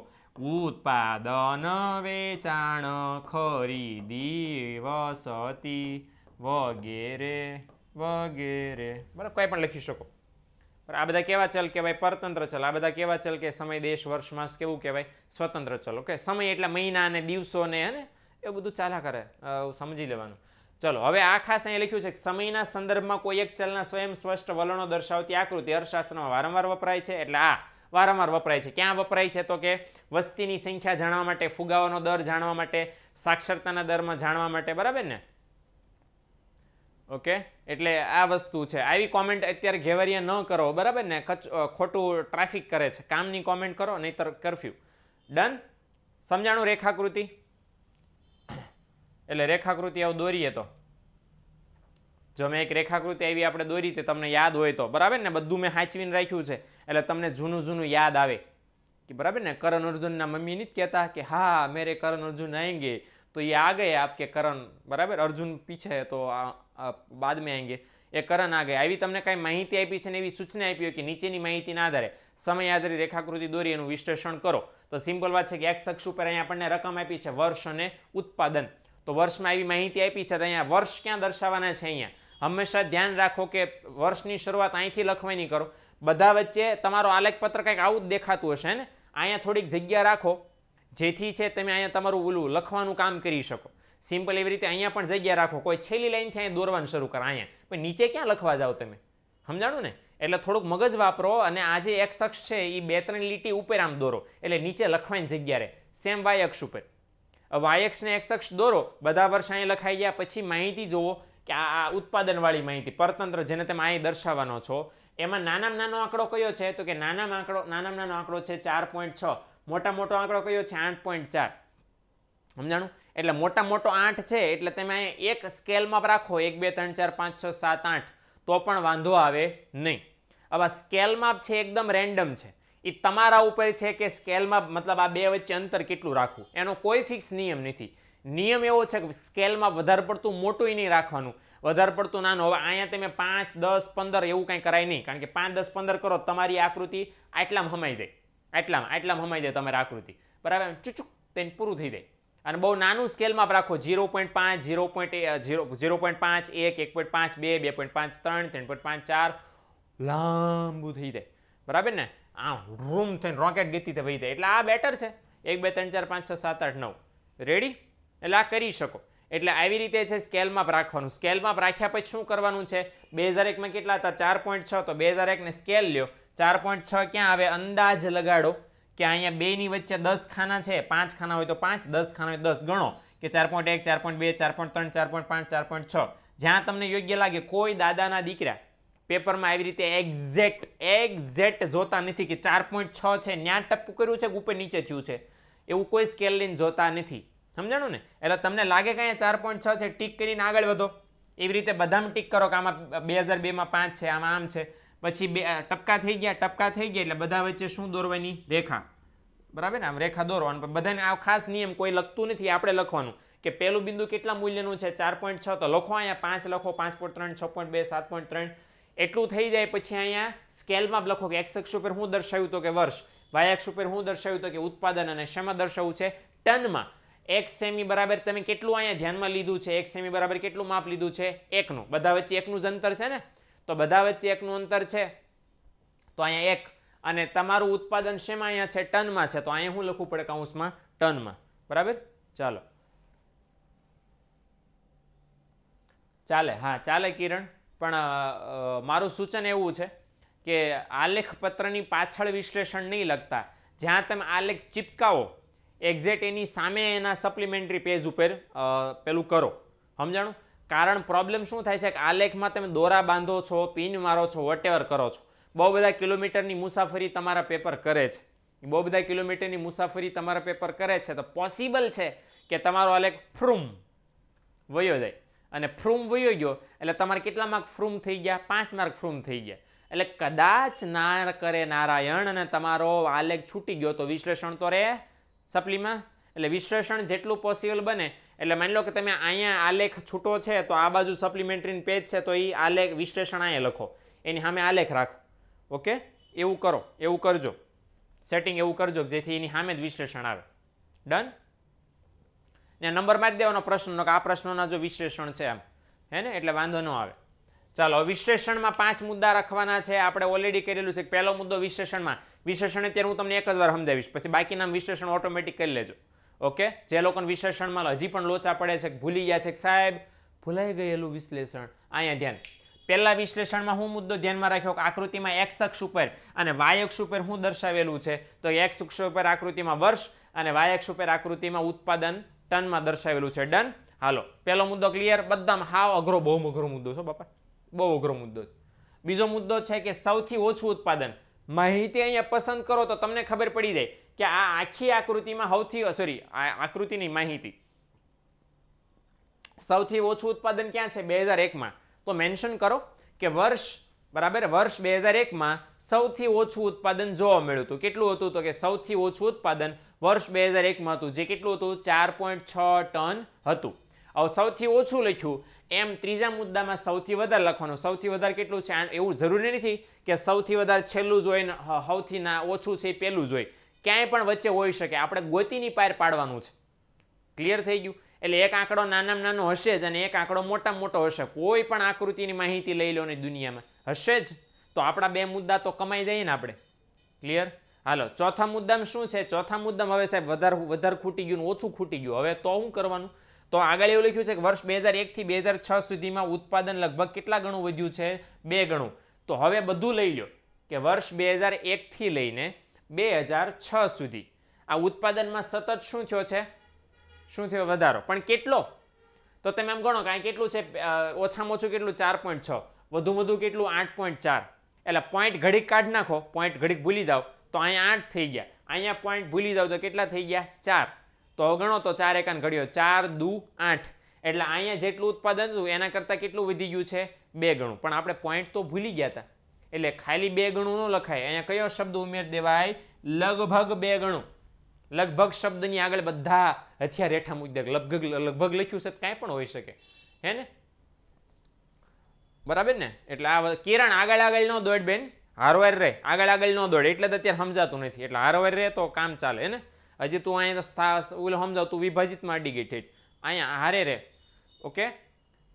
ઉત્પાદન વેચાણ ખરીદી વસતી વગેરે વગેરે બરાબર કંઈ પણ લખી શકો આ બધા કેવા ચલ કહેવાય પરતંત્ર ચલ આ બધા કેવા ચલ કે સમય દેશ વર્ષ માસ કેવું કહેવાય સ્વતંત્ર ચલ ઓકે સમય એટલે મહિના અને દિવસો ને હે એ બધું ચાલા કરે સમજી લેવાનું ચલો હવે આ ખાસ અહીંયા લખ્યું છે કે સમયના સંદર્ભમાં કોઈ એક ચલના સ્વયં સ્પષ્ટ વલણો દર્શાવતી આકૃતિ અર્થશાસ્ત્રમાં વારંવાર વપરાય છે એટલે આ વારંવાર વપરાય છે ક્યાં વપરાય છે તો કે વસ્તીની સંખ્યા જાણવા માટે ફુગાવાનો દર જાણવા માટે સાક્ષરતાના દરમાં જાણવા માટે બરાબર ને ઓકે એટલે આ વસ્તુ છે આવી કોમેન્ટ અત્યારે ઘેવરિયા ન કરો બરાબર ને ખોટું ટ્રાફિક કરે છે કામની કોમેન્ટ કરો નહીતર કરફ્યુ ડન સમજાણું રેખાકૃતિ એટલે રેખાકૃતિ આવું દોરીએ તો જો મેં એક રેખાકૃતિ આવી આપણે દોરી તે તમને યાદ હોય તો બરાબર ને બધું મેં હાંચવીને રાખ્યું છે એટલે તમને જૂનું જૂનું યાદ આવે કે બરાબર ને કરણ અર્જુનના મમ્મી નથી કહેતા કે હા મેરે કરણ અર્જુન આવેંગે તો એ આ ગયા આપ કે કરણ બરાબર અર્જુન પીછે તો આ બાદ મેં આएंगे એ કરણ આ ગયા આવી તમને કાંઈ માહિતી આપી છે ને એવી સૂચના આપી હોય કે નીચેની માહિતીના આધારે સમય આધારિત રેખાકૃતિ દોરી એનું વિશ્લેષણ કરો તો સિમ્પલ વાત છે કે એક્સ અક્ષ ઉપર અહીંયા આપણને રકમ આપી છે વર્ષ અને ઉત્પાદન તો વર્ષમાં આવી માહિતી આપી છે તો અહીંયા વર્ષ ક્યાં દર્શાવવાના છે અહીંયા હંમેશા ધ્યાન રાખો કે વર્ષની શરૂઆત અહીંથી લખવાની કરો બધા વચ્ચે તમારો આલેખપત્ર કંઈક આવું જ દેખાતું હશે ને અહીંયા થોડીક જગ્યા રાખો જેથી છે તમે અહીંયા તમારું ઓલું લખવાનું કામ કરી શકો સિમ્પલ એવી રીતે અહીંયા પણ જગ્યા રાખો કોઈ છેલ્લી લાઈનથી અહીંયા દોરવાનું શરૂ કરો અહીંયા પણ નીચે ક્યાં લખવા જાઓ તમે સમજાણું ને એટલે થોડુંક મગજ વાપરો અને આ જે એક અક્ષ છે એ બે ત્રણ લીટી ઉપર આમ દોરો એટલે નીચે લખવાની જગ્યા રહે સેમ વાય અક્ષ ઉપર વાય અક્ષને એક્સ અક્ષ દોરો બધા વર્ષ અહીંયા લખાઈ ગયા પછી માહિતી જુઓ કે આ ઉત્પાદનવાળી માહિતી પરતંત્ર જેને તમે અહીં દર્શાવવાનો છો એમાં નાનામાં નાનો આંકડો કયો છે તો કે નાના આંકડો નાનામાં નાનો આંકડો છે ચાર પોઈન્ટ છ મોટા મોટો આંકડો કયો છે આઠ પોઈન્ટ ચાર સમજાણું એટલે મોટા મોટો આઠ છે એટલે તમે અહીંયા એક સ્કેલમાં રાખો એક બે ત્રણ ચાર પાંચ છ સાત આઠ તો પણ વાંધો આવે નહીં હવે સ્કેલમાં છે એકદમ રેન્ડમ છે એ તમારા ઉપર છે કે સ્કેલમાં મતલબ આ બે વચ્ચે અંતર કેટલું રાખવું એનો કોઈ ફિક્સ નિયમ નથી નિયમ એવો છે કે સ્કેલમાં વધારે પડતું મોટું નહીં રાખવાનું વધારે પડતું નાનું હવે અહીંયા તમે પાંચ દસ પંદર એવું કંઈ કરાય નહીં કારણ કે પાંચ દસ પંદર કરો તમારી આકૃતિ આટલામાં હમાઈ જાય આટલામાં આટલામાં હમાઈ જાય તમારી આકૃતિ બરાબર ચૂચુક તેને પૂરું થઈ જાય અને બહુ નાનું સ્કેલમાં રાખો ઝીરો પોઈન્ટ પાંચ zero point zero zero point પાંચ એક એક પોઈન્ટ પાંચ બે બે પોઈન્ટ પાંચ ત્રણ ત્રણ પોઈન્ટ પાંચ ચાર લાંબુ થઈ જાય બરાબર ને આમ રૂમ થઈને રોકેટ ગીતી થઈ જાય એટલે આ બેટર છે એક બે ત્રણ ચાર પાંચ છ સાત આઠ નવ રેડી એટલે આ કરી શકો એટલે આવી રીતે છે સ્કેલમાં રાખવાનું સ્કેલમાં રાખ્યા પછી શું કરવાનું છે બે હજાર એકમાં કેટલા હતા ચાર પોઈન્ટ છ તો બે હજાર એકને સ્કેલ લ્યો ચાર પોઈન્ટ છ ક્યાં આવે અંદાજ લગાડો કે અહીંયા બેની વચ્ચે દસ ખાના છે પાંચ ખાના હોય તો પાંચ દસ ખાના હોય દસ ગણો કે ચાર પોઈન્ટ એક ચાર પોઈન્ટ બે ચાર પોઈન્ટ ત્રણ ચાર પોઈન્ટ પાંચ ચાર પોઈન્ટ છ જ્યાં તમને યોગ્ય લાગે કોઈ દાદાના દીકરા પેપરમાં આવી રીતે એક્ઝેક્ટ એક્ઝેક્ટ જોતા નથી કે ચાર પોઈન્ટ છ છે ન્યા ટપકું કર્યું છે ઉપર નીચે થયું છે એવું કોઈ સ્કેલ લઈને જોતા નથી સમજાણું ને એટલે તમને લાગે કે અહીંયા ચાર પોઈન્ટ છ છે ટીક કરીને આગળ વધો એવી રીતે બધામાં ટીક કરો કે આમાં બે હજાર બેમાં પાંચ છે આમાં આમ છે પછી બે ટપકા થઈ ગયા ટપકા થઈ ગયા એટલે બધા વચ્ચે શું દોરવાની રેખા બરાબર ને આમ રેખા દોરવાનું બધાને આ ખાસ નિયમ કોઈ લખતું નથી આપણે લખવાનું કે પહેલું બિંદુ કેટલા મૂલ્યનું છે ચાર પોઈન્ટ છ તો લખો અહીંયા પાંચ લખો પાંચ પોઈન્ટ ત્રણ છ પોઈન્ટ બે સાત પોઈન્ટ ત્રણ એટલું થઈ જાય પછી અહીંયા સ્કેલમાં લખો કે એક્સ અક્ષ ઉપર હું દર્શાવ્યું તો કે વર્ષ વાય અક્ષ ઉપર હું દર્શાવ્યું તો કે ઉત્પાદન અને શેમાં દર્શાવવું છે ટનમાં એક સેમી બરાબર તમે કેટલું અહીંયા ધ્યાનમાં લીધું છે એક સેમી બરાબર કેટલું માપ લીધું છે એકનું બધા વચ્ચે એકનું જ અંતર છે ને તો બધા વચ્ચે એકનું અંતર છે તો અહીંયા એક અને તમારું ઉત્પાદન શેમાં અહીંયા છે ટનમાં છે તો અહીંયા હું લખવું પડે કાઉન્સમાં ટનમાં બરાબર ચાલો ચાલે હા ચાલે કિરણ પણ મારું સૂચન એવું છે કે આલેખ પત્રની પાછળ વિશ્લેષણ નહીં લગતા જ્યાં તમે આલેખ ચિપકાવો એક્ઝેક્ટ એની સામે એના સપ્લિમેન્ટરી પેજ ઉપર પેલું કરો સમજાણું કારણ પ્રોબ્લેમ શું થાય છે કે આલેખમાં તમે દોરા બાંધો છો પિન મારો છો વોટેવર કરો છો બહુ બધા કિલોમીટરની મુસાફરી તમારા પેપર કરે છે બહુ બધા કિલોમીટરની મુસાફરી તમારા પેપર કરે છે તો પોસિબલ છે કે તમારો આલેખ ફ્રૂમ વયો જાય અને ફ્રૂમ વયો ગયો એટલે તમારે કેટલા માર્ક ફ્રૂમ થઈ ગયા પાંચ માર્ક ફ્રૂમ થઈ ગયા એટલે કદાચ ના કરે નારાયણ અને તમારો આલેખ છૂટી ગયો તો વિશ્લેષણ તો રહે સપ્લીમાં એટલે વિશ્લેષણ જેટલું પોસિબલ બને એટલે માની લો કે તમે અહીંયા આલેખ છૂટો છે તો આ બાજુ સપ્લિમેન્ટરી પેજ છે તો એ આલેખ વિશ્લેષણ અહીંયા લખો એની સામે આલેખ રાખો ઓકે એવું કરો એવું કરજો સેટિંગ એવું કરજો જેથી એની સામે જ વિશ્લેષણ આવે ડન ને નંબર મારી દેવાનો પ્રશ્નનો કે આ પ્રશ્નોના જો વિશ્લેષણ છે આમ હે ને એટલે વાંધો ન આવે ચાલો વિશ્લેષણમાં પાંચ મુદ્દા રાખવાના છે આપણે ઓલરેડી કરેલું છે પહેલો મુદ્દો વિશ્લેષણમાં વિશ્લેષણ અત્યારે હું તમને એક જ વાર સમજાવીશ પછી બાકીના વિશ્લેષણ ઓટોમેટિક કરી લેજો ઓકે જે લોકોને વિશ્લેષણમાં હજી પણ લોચા પડે છે ભૂલી ગયા છે સાહેબ ભૂલાઈ ગયેલું વિશ્લેષણ અહીંયા ધ્યાન પહેલા વિશ્લેષણમાં હું મુદ્દો ધ્યાનમાં રાખ્યો કે આકૃતિમાં એક્સ અક્ષ ઉપર અને વાય અક્ષ ઉપર હું દર્શાવેલું છે તો એક્સ અક્ષ ઉપર આકૃતિમાં વર્ષ અને વાય અક્ષ ઉપર આકૃતિમાં ઉત્પાદન ટનમાં દર્શાવેલું છે ડન હાલો પહેલો મુદ્દો ક્લિયર બધામાં હાવ અઘરો બહુ અઘરો મુદ્દો છો બાપા બહુ અઘરો મુદ્દો બીજો મુદ્દો છે કે સૌથી ઓછું ઉત્પાદન માહિતી અહીંયા પસંદ કરો તો તમને ખબર પડી જાય કે આ આખી આકૃતિમાં સૌથી સોરી આ આકૃતિની માહિતી સૌથી ઓછું ઉત્પાદન ક્યાં છે બે હજાર એકમાં તો મેન્શન કરો કે વર્ષ બરાબર વર્ષ બે હજાર એકમાં સૌથી ઓછું ઉત્પાદન જોવા મળ્યું હતું કેટલું હતું તો કે સૌથી ઓછું ઉત્પાદન વર્ષ બે હજાર એકમાં હતું જે કેટલું હતું ચાર પોઈન્ટ છ ટન હતું હવે સૌથી ઓછું લખ્યું એમ ત્રીજા મુદ્દામાં સૌથી વધારે લખવાનું સૌથી વધારે કેટલું છે એવું જરૂરી નથી કે સૌથી વધારે છેલ્લું જોઈને સૌથી ના ઓછું છે પહેલું જોઈ ક્યાંય પણ વચ્ચે હોઈ શકે આપણે ગોતીની પાયર પાડવાનું છે ક્લિયર થઈ ગયું એટલે એક આંકડો નાનામાં નાનો હશે જ અને એક આંકડો મોટા મોટો હશે કોઈ પણ આકૃતિની માહિતી લઈ લો ને દુનિયામાં હશે જ તો આપણા બે મુદ્દા તો કમાઈ જઈએ ને આપણે ક્લિયર હાલો ચોથા મુદ્દામાં શું છે ચોથા મુદ્દામાં હવે સાહેબ વધારે વધારે ખૂટી ગયું ઓછું ખૂટી ગયું હવે તો શું કરવાનું તો આગળ એવું લખ્યું છે કે વર્ષ બે હજાર એકથી બે હજાર છ સુધીમાં ઉત્પાદન લગભગ કેટલા ગણું વધ્યું છે બે ગણું તો હવે બધું લઈ લો કે વર્ષ બે હજાર એકથી લઈને બે હજાર છ સુધી આ ઉત્પાદનમાં સતત શું થયો છે શું થયો વધારો પણ કેટલો તો તમે એમ ગણો કારણ કેટલું છે ઓછામાં ઓછું કેટલું ચાર પોઈન્ટ છ વધુ વધુ કેટલું આઠ પોઈન્ટ ચાર એટલે પોઈન્ટ ઘડીક કાઢી નાખો પોઈન્ટ ઘડીક ભૂલી જાઓ તો અહીંયા આઠ થઈ ગયા અહીંયા પોઈન્ટ ભૂલી જાઓ તો કેટલા થઈ ગયા ચાર તો ગણો તો ચાર એકાન ઘડ્યો ચાર દુ આઠ એટલે અહીંયા જેટલું ઉત્પાદન હતું એના કરતાં કેટલું વધી ગયું છે બે ગણું પણ આપણે પોઈન્ટ તો ભૂલી ગયા હતા એટલે ખાલી બે ગણું ન લખાય અહીંયા કયો શબ્દ ઉમેર દેવાય લગભગ બે ગણું લગભગ શબ્દની આગળ બધા હથિયાર રેઠા મૂકી દે લગભગ લગભગ લખ્યું છે કાંઈ પણ હોઈ શકે હે ને બરાબર ને એટલે આ કિરણ આગળ આગળ ન દોડ બેન હારવાર રહે આગળ આગળ ન દોડ એટલે તો અત્યારે સમજાતું નથી એટલે હારવાર રહે તો કામ ચાલે ને હજી તું અહીંયા ઓલો સમજાવ તું વિભાજિતમાં માંડી ગઈ ઠેઠ અહીંયા હારે રે ઓકે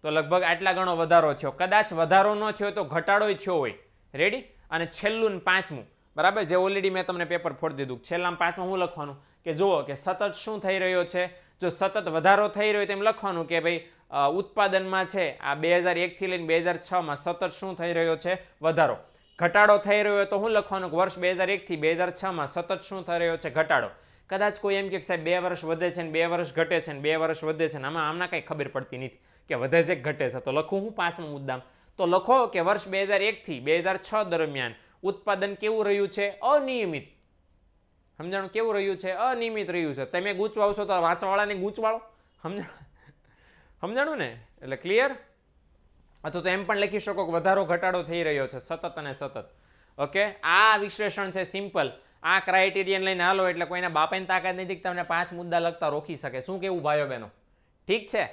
તો લગભગ આટલા ગણો વધારો થયો કદાચ વધારો ન થયો તો ઘટાડો થયો હોય રેડી અને છેલ્લું ને પાંચમું બરાબર જે ઓલરેડી મેં તમને પેપર ફોડી દીધું છેલ્લામાં પાંચમાં હું લખવાનું કે જુઓ કે સતત શું થઈ રહ્યો છે જો સતત વધારો થઈ રહ્યો તેમ લખવાનું કે ભાઈ ઉત્પાદનમાં છે આ બે હજાર એકથી લઈને બે હજાર છમાં સતત શું થઈ રહ્યો છે વધારો ઘટાડો થઈ રહ્યો તો હું લખવાનું કે વર્ષ બે હજાર એકથી બે હજાર છમાં સતત શું થઈ રહ્યો છે ઘટાડો કદાચ કોઈ એમ કે સાહેબ બે વર્ષ વધે છે ને બે વર્ષ ઘટે છે ને બે વર્ષ વધે છે ને આમાં આમના કંઈ ખબર પડતી નથી કે વધે છે ઘટે છે તો લખું હું પાંચમો મુદ્દામાં તો લખો કે વર્ષ બે હજાર એકથી બે હજાર છ દરમિયાન ઉત્પાદન કેવું રહ્યું છે અનિયમિત સમજાણું કેવું રહ્યું છે અનિયમિત રહ્યું છે તમે ગૂંચવાવશો તો વાંચવાવાળાને ગૂંચવાળો સમજાણ સમજાણું ને એટલે ક્લિયર અથવા તો એમ પણ લખી શકો કે વધારો ઘટાડો થઈ રહ્યો છે સતત અને સતત ઓકે આ વિશ્લેષણ છે સિમ્પલ આ ક્રાઇટેરિયન લઈને હાલો એટલે કોઈના બાપાની તાકાત નથી તમને પાંચ મુદ્દા લગતા રોકી શકે શું કેવું ભાઈઓ બહેનો ઠીક છે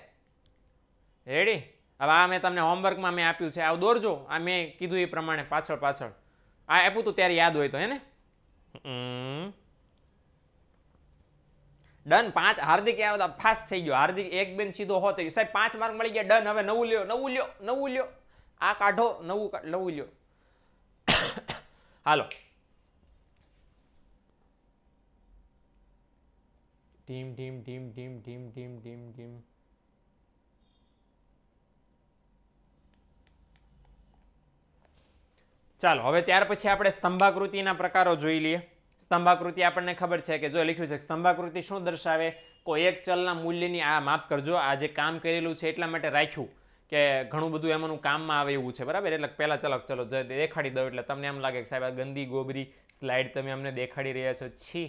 રેડી હવે આ મેં તમને હોમવર્કમાં મેં આપ્યું છે આવું દોરજો આ મેં કીધું એ પ્રમાણે પાછળ પાછળ આ આપ્યું તું ત્યારે યાદ હોય તો હે ને ડન પાંચ હાર્દિક આવ્યો ફાસ્ટ થઈ ગયો હાર્દિક એક બેન સીધો હોત સાહેબ પાંચ માર્ક મળી ગયા ડન હવે નવું લ્યો નવું લ્યો નવું લ્યો આ કાઢો નવું નવું લ્યો <coughs> હાલો ટીમ ધીમ ધીમ ધીમ ટીમ ધીમ ધીમ ધીમ ચાલો હવે ત્યાર પછી આપણે સ્તંભાકૃતિના પ્રકારો જોઈ લઈએ સ્તંભાકૃતિ આપણને ખબર છે કે જો લખ્યું છે સ્તંભાકૃતિ શું દર્શાવે કોઈ એક ચલના મૂલ્યની આ માફ કરજો આ જે કામ કરેલું છે એટલા માટે રાખ્યું કે ઘણું બધું એમાંનું કામમાં આવે એવું છે બરાબર એટલે પહેલાં ચલો ચલો દેખાડી દઉં એટલે તમને એમ લાગે કે સાહેબ આ ગંદી ગોબરી સ્લાઇડ તમે અમને દેખાડી રહ્યા છો છી